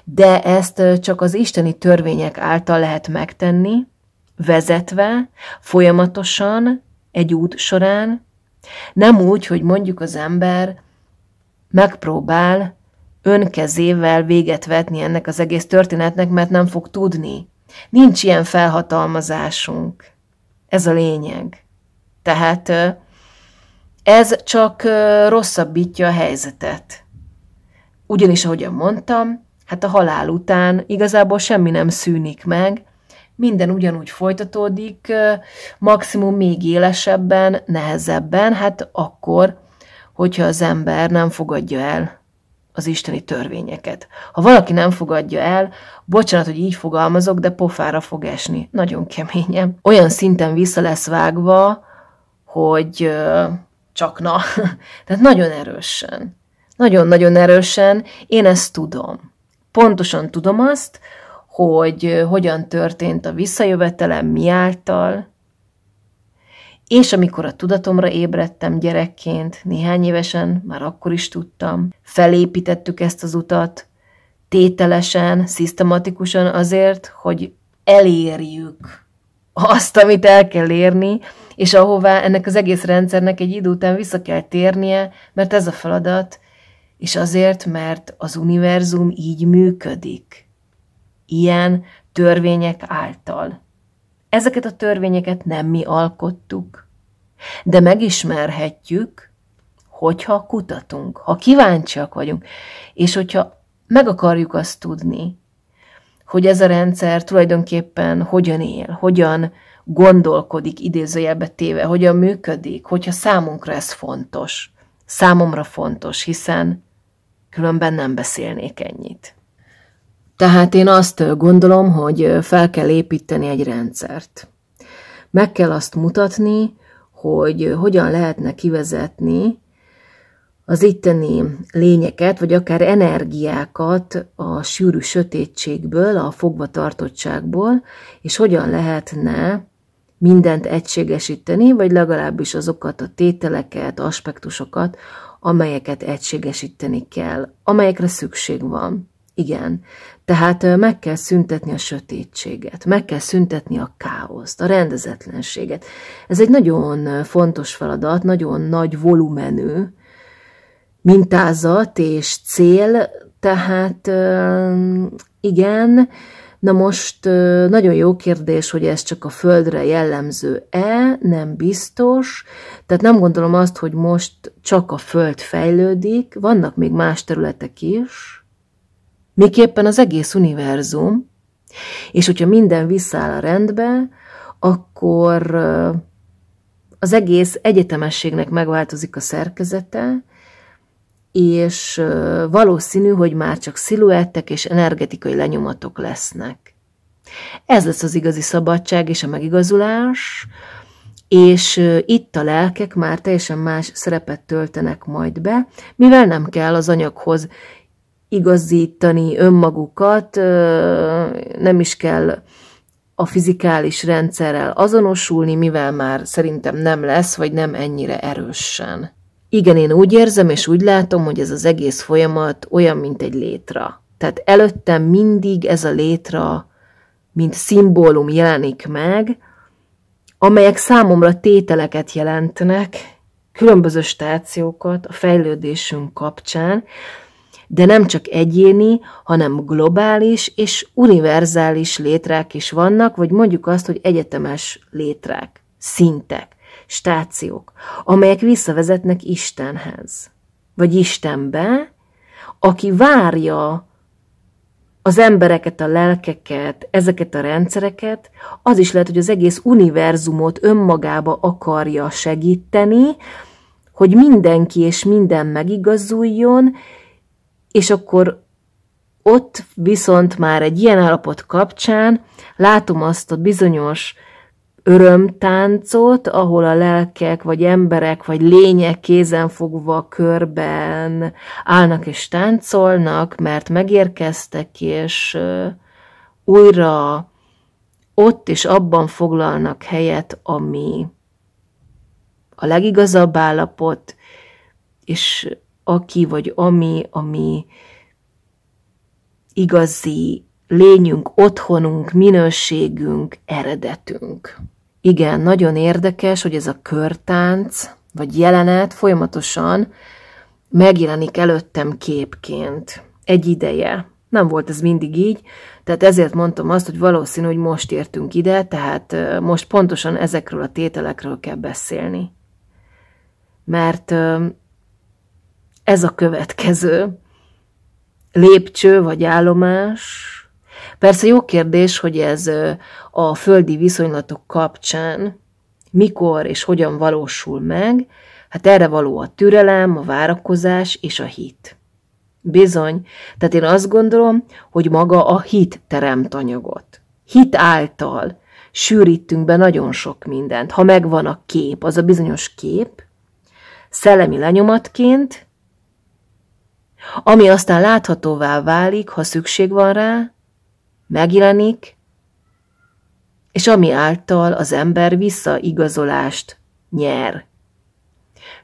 De ezt csak az isteni törvények által lehet megtenni, vezetve, folyamatosan, egy út során, nem úgy, hogy mondjuk az ember megpróbál önkezével véget vetni ennek az egész történetnek, mert nem fog tudni. Nincs ilyen felhatalmazásunk. Ez a lényeg. Tehát ez csak rosszabbítja a helyzetet. Ugyanis, ahogyan mondtam, hát a halál után igazából semmi nem szűnik meg, minden ugyanúgy folytatódik, maximum még élesebben, nehezebben, hát akkor, hogyha az ember nem fogadja el az isteni törvényeket. Ha valaki nem fogadja el, bocsánat, hogy így fogalmazok, de pofára fog esni. Nagyon keményen. Olyan szinten vissza lesz vágva, hogy csak na. Tehát nagyon erősen. Nagyon-nagyon erősen. Én ezt tudom. Pontosan tudom azt, hogy hogyan történt a visszajövetelem, mi által, és amikor a tudatomra ébredtem gyerekként, néhány évesen, már akkor is tudtam, felépítettük ezt az utat, tételesen, szisztematikusan azért, hogy elérjük azt, amit el kell érni, és ahová ennek az egész rendszernek egy idő után vissza kell térnie, mert ez a feladat, és azért, mert az univerzum így működik. Ilyen törvények által. Ezeket a törvényeket nem mi alkottuk, de megismerhetjük, hogyha kutatunk, ha kíváncsiak vagyunk, és hogyha meg akarjuk azt tudni, hogy ez a rendszer tulajdonképpen hogyan él, hogyan gondolkodik idézőjelbe téve, hogyan működik, hogyha számunkra ez fontos. Számomra fontos, hiszen különben nem beszélnék ennyit. Tehát én azt gondolom, hogy fel kell építeni egy rendszert. Meg kell azt mutatni, hogy hogyan lehetne kivezetni az itteni lényeket, vagy akár energiákat a sűrű sötétségből, a fogvatartottságból, és hogyan lehetne mindent egységesíteni, vagy legalábbis azokat a tételeket, aspektusokat, amelyeket egységesíteni kell, amelyekre szükség van. Igen, tehát meg kell szüntetni a sötétséget, meg kell szüntetni a káoszt, a rendezetlenséget. Ez egy nagyon fontos feladat, nagyon nagy volumenű mintázat és cél, tehát igen, Na most nagyon jó kérdés, hogy ez csak a földre jellemző-e, nem biztos. Tehát nem gondolom azt, hogy most csak a föld fejlődik, vannak még más területek is, miképpen az egész univerzum, és hogyha minden visszáll a rendbe, akkor az egész egyetemességnek megváltozik a szerkezete, és valószínű, hogy már csak sziluettek és energetikai lenyomatok lesznek. Ez lesz az igazi szabadság és a megigazulás, és itt a lelkek már teljesen más szerepet töltenek majd be, mivel nem kell az anyaghoz igazítani önmagukat, nem is kell a fizikális rendszerrel azonosulni, mivel már szerintem nem lesz, vagy nem ennyire erősen. Igen, én úgy érzem, és úgy látom, hogy ez az egész folyamat olyan, mint egy létra. Tehát előttem mindig ez a létra, mint szimbólum jelenik meg, amelyek számomra tételeket jelentenek, különböző stációkat a fejlődésünk kapcsán, de nem csak egyéni, hanem globális és univerzális létrák is vannak, vagy mondjuk azt, hogy egyetemes létrák, szintek stációk, amelyek visszavezetnek Istenhez, vagy Istenbe, aki várja az embereket, a lelkeket, ezeket a rendszereket, az is lehet, hogy az egész univerzumot önmagába akarja segíteni, hogy mindenki és minden megigazuljon, és akkor ott viszont már egy ilyen állapot kapcsán látom azt a bizonyos örömtáncot, ahol a lelkek, vagy emberek, vagy lények kézenfogva körben állnak és táncolnak, mert megérkeztek, és újra ott és abban foglalnak helyet, ami a legigazabb állapot, és aki vagy ami, ami igazi lényünk, otthonunk, minőségünk, eredetünk. Igen, nagyon érdekes, hogy ez a körtánc, vagy jelenet folyamatosan megjelenik előttem képként. Egy ideje. Nem volt ez mindig így, tehát ezért mondtam azt, hogy valószínű, hogy most értünk ide, tehát most pontosan ezekről a tételekről kell beszélni. Mert ez a következő lépcső vagy állomás, Persze jó kérdés, hogy ez a földi viszonylatok kapcsán mikor és hogyan valósul meg, hát erre való a türelem, a várakozás és a hit. Bizony, tehát én azt gondolom, hogy maga a hit teremt anyagot. Hit által sűrítünk be nagyon sok mindent. Ha megvan a kép, az a bizonyos kép, szellemi lenyomatként, ami aztán láthatóvá válik, ha szükség van rá, megjelenik, és ami által az ember visszaigazolást nyer.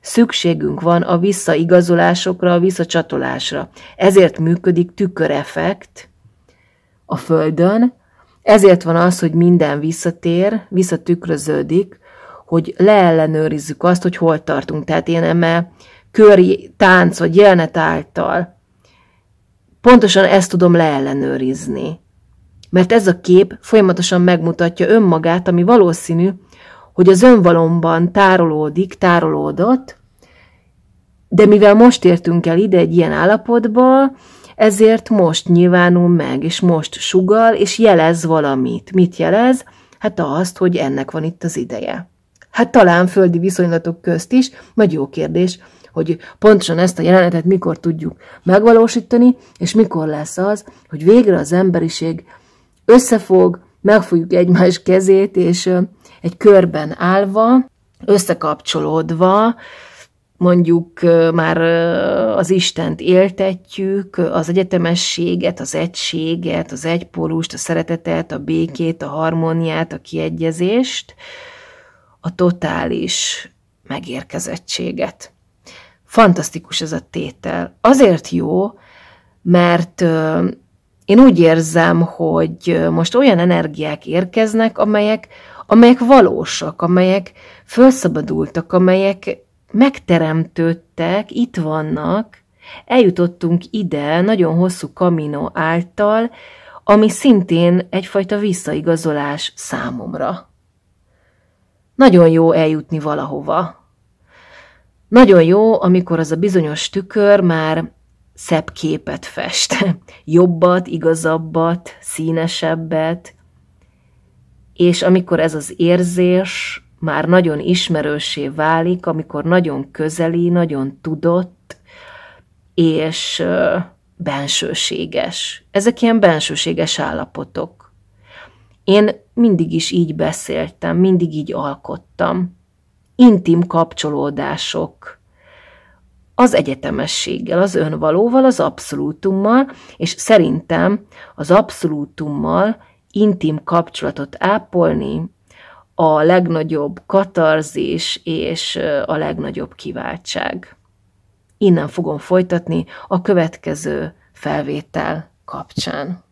Szükségünk van a visszaigazolásokra, a visszacsatolásra. Ezért működik tüköreffekt a Földön, ezért van az, hogy minden visszatér, visszatükröződik, hogy leellenőrizzük azt, hogy hol tartunk. Tehát én eme köri tánc vagy jelenet által pontosan ezt tudom leellenőrizni mert ez a kép folyamatosan megmutatja önmagát, ami valószínű, hogy az önvalomban tárolódik, tárolódott, de mivel most értünk el ide egy ilyen állapotba, ezért most nyilvánul meg, és most sugal, és jelez valamit. Mit jelez? Hát azt, hogy ennek van itt az ideje. Hát talán földi viszonylatok közt is, nagy jó kérdés, hogy pontosan ezt a jelenetet mikor tudjuk megvalósítani, és mikor lesz az, hogy végre az emberiség összefog, megfogjuk egymás kezét, és egy körben állva, összekapcsolódva, mondjuk már az Istent éltetjük, az egyetemességet, az egységet, az egypólust, a szeretetet, a békét, a harmóniát, a kiegyezést, a totális megérkezettséget. Fantasztikus ez a tétel. Azért jó, mert én úgy érzem, hogy most olyan energiák érkeznek, amelyek, amelyek valósak, amelyek felszabadultak, amelyek megteremtődtek, itt vannak, eljutottunk ide nagyon hosszú kamino által, ami szintén egyfajta visszaigazolás számomra. Nagyon jó eljutni valahova. Nagyon jó, amikor az a bizonyos tükör már szebb képet fest. Jobbat, igazabbat, színesebbet. És amikor ez az érzés már nagyon ismerősé válik, amikor nagyon közeli, nagyon tudott, és bensőséges. Ezek ilyen bensőséges állapotok. Én mindig is így beszéltem, mindig így alkottam. Intim kapcsolódások az egyetemességgel, az önvalóval, az abszolútummal, és szerintem az abszolútummal intim kapcsolatot ápolni a legnagyobb katarzis és a legnagyobb kiváltság. Innen fogom folytatni a következő felvétel kapcsán.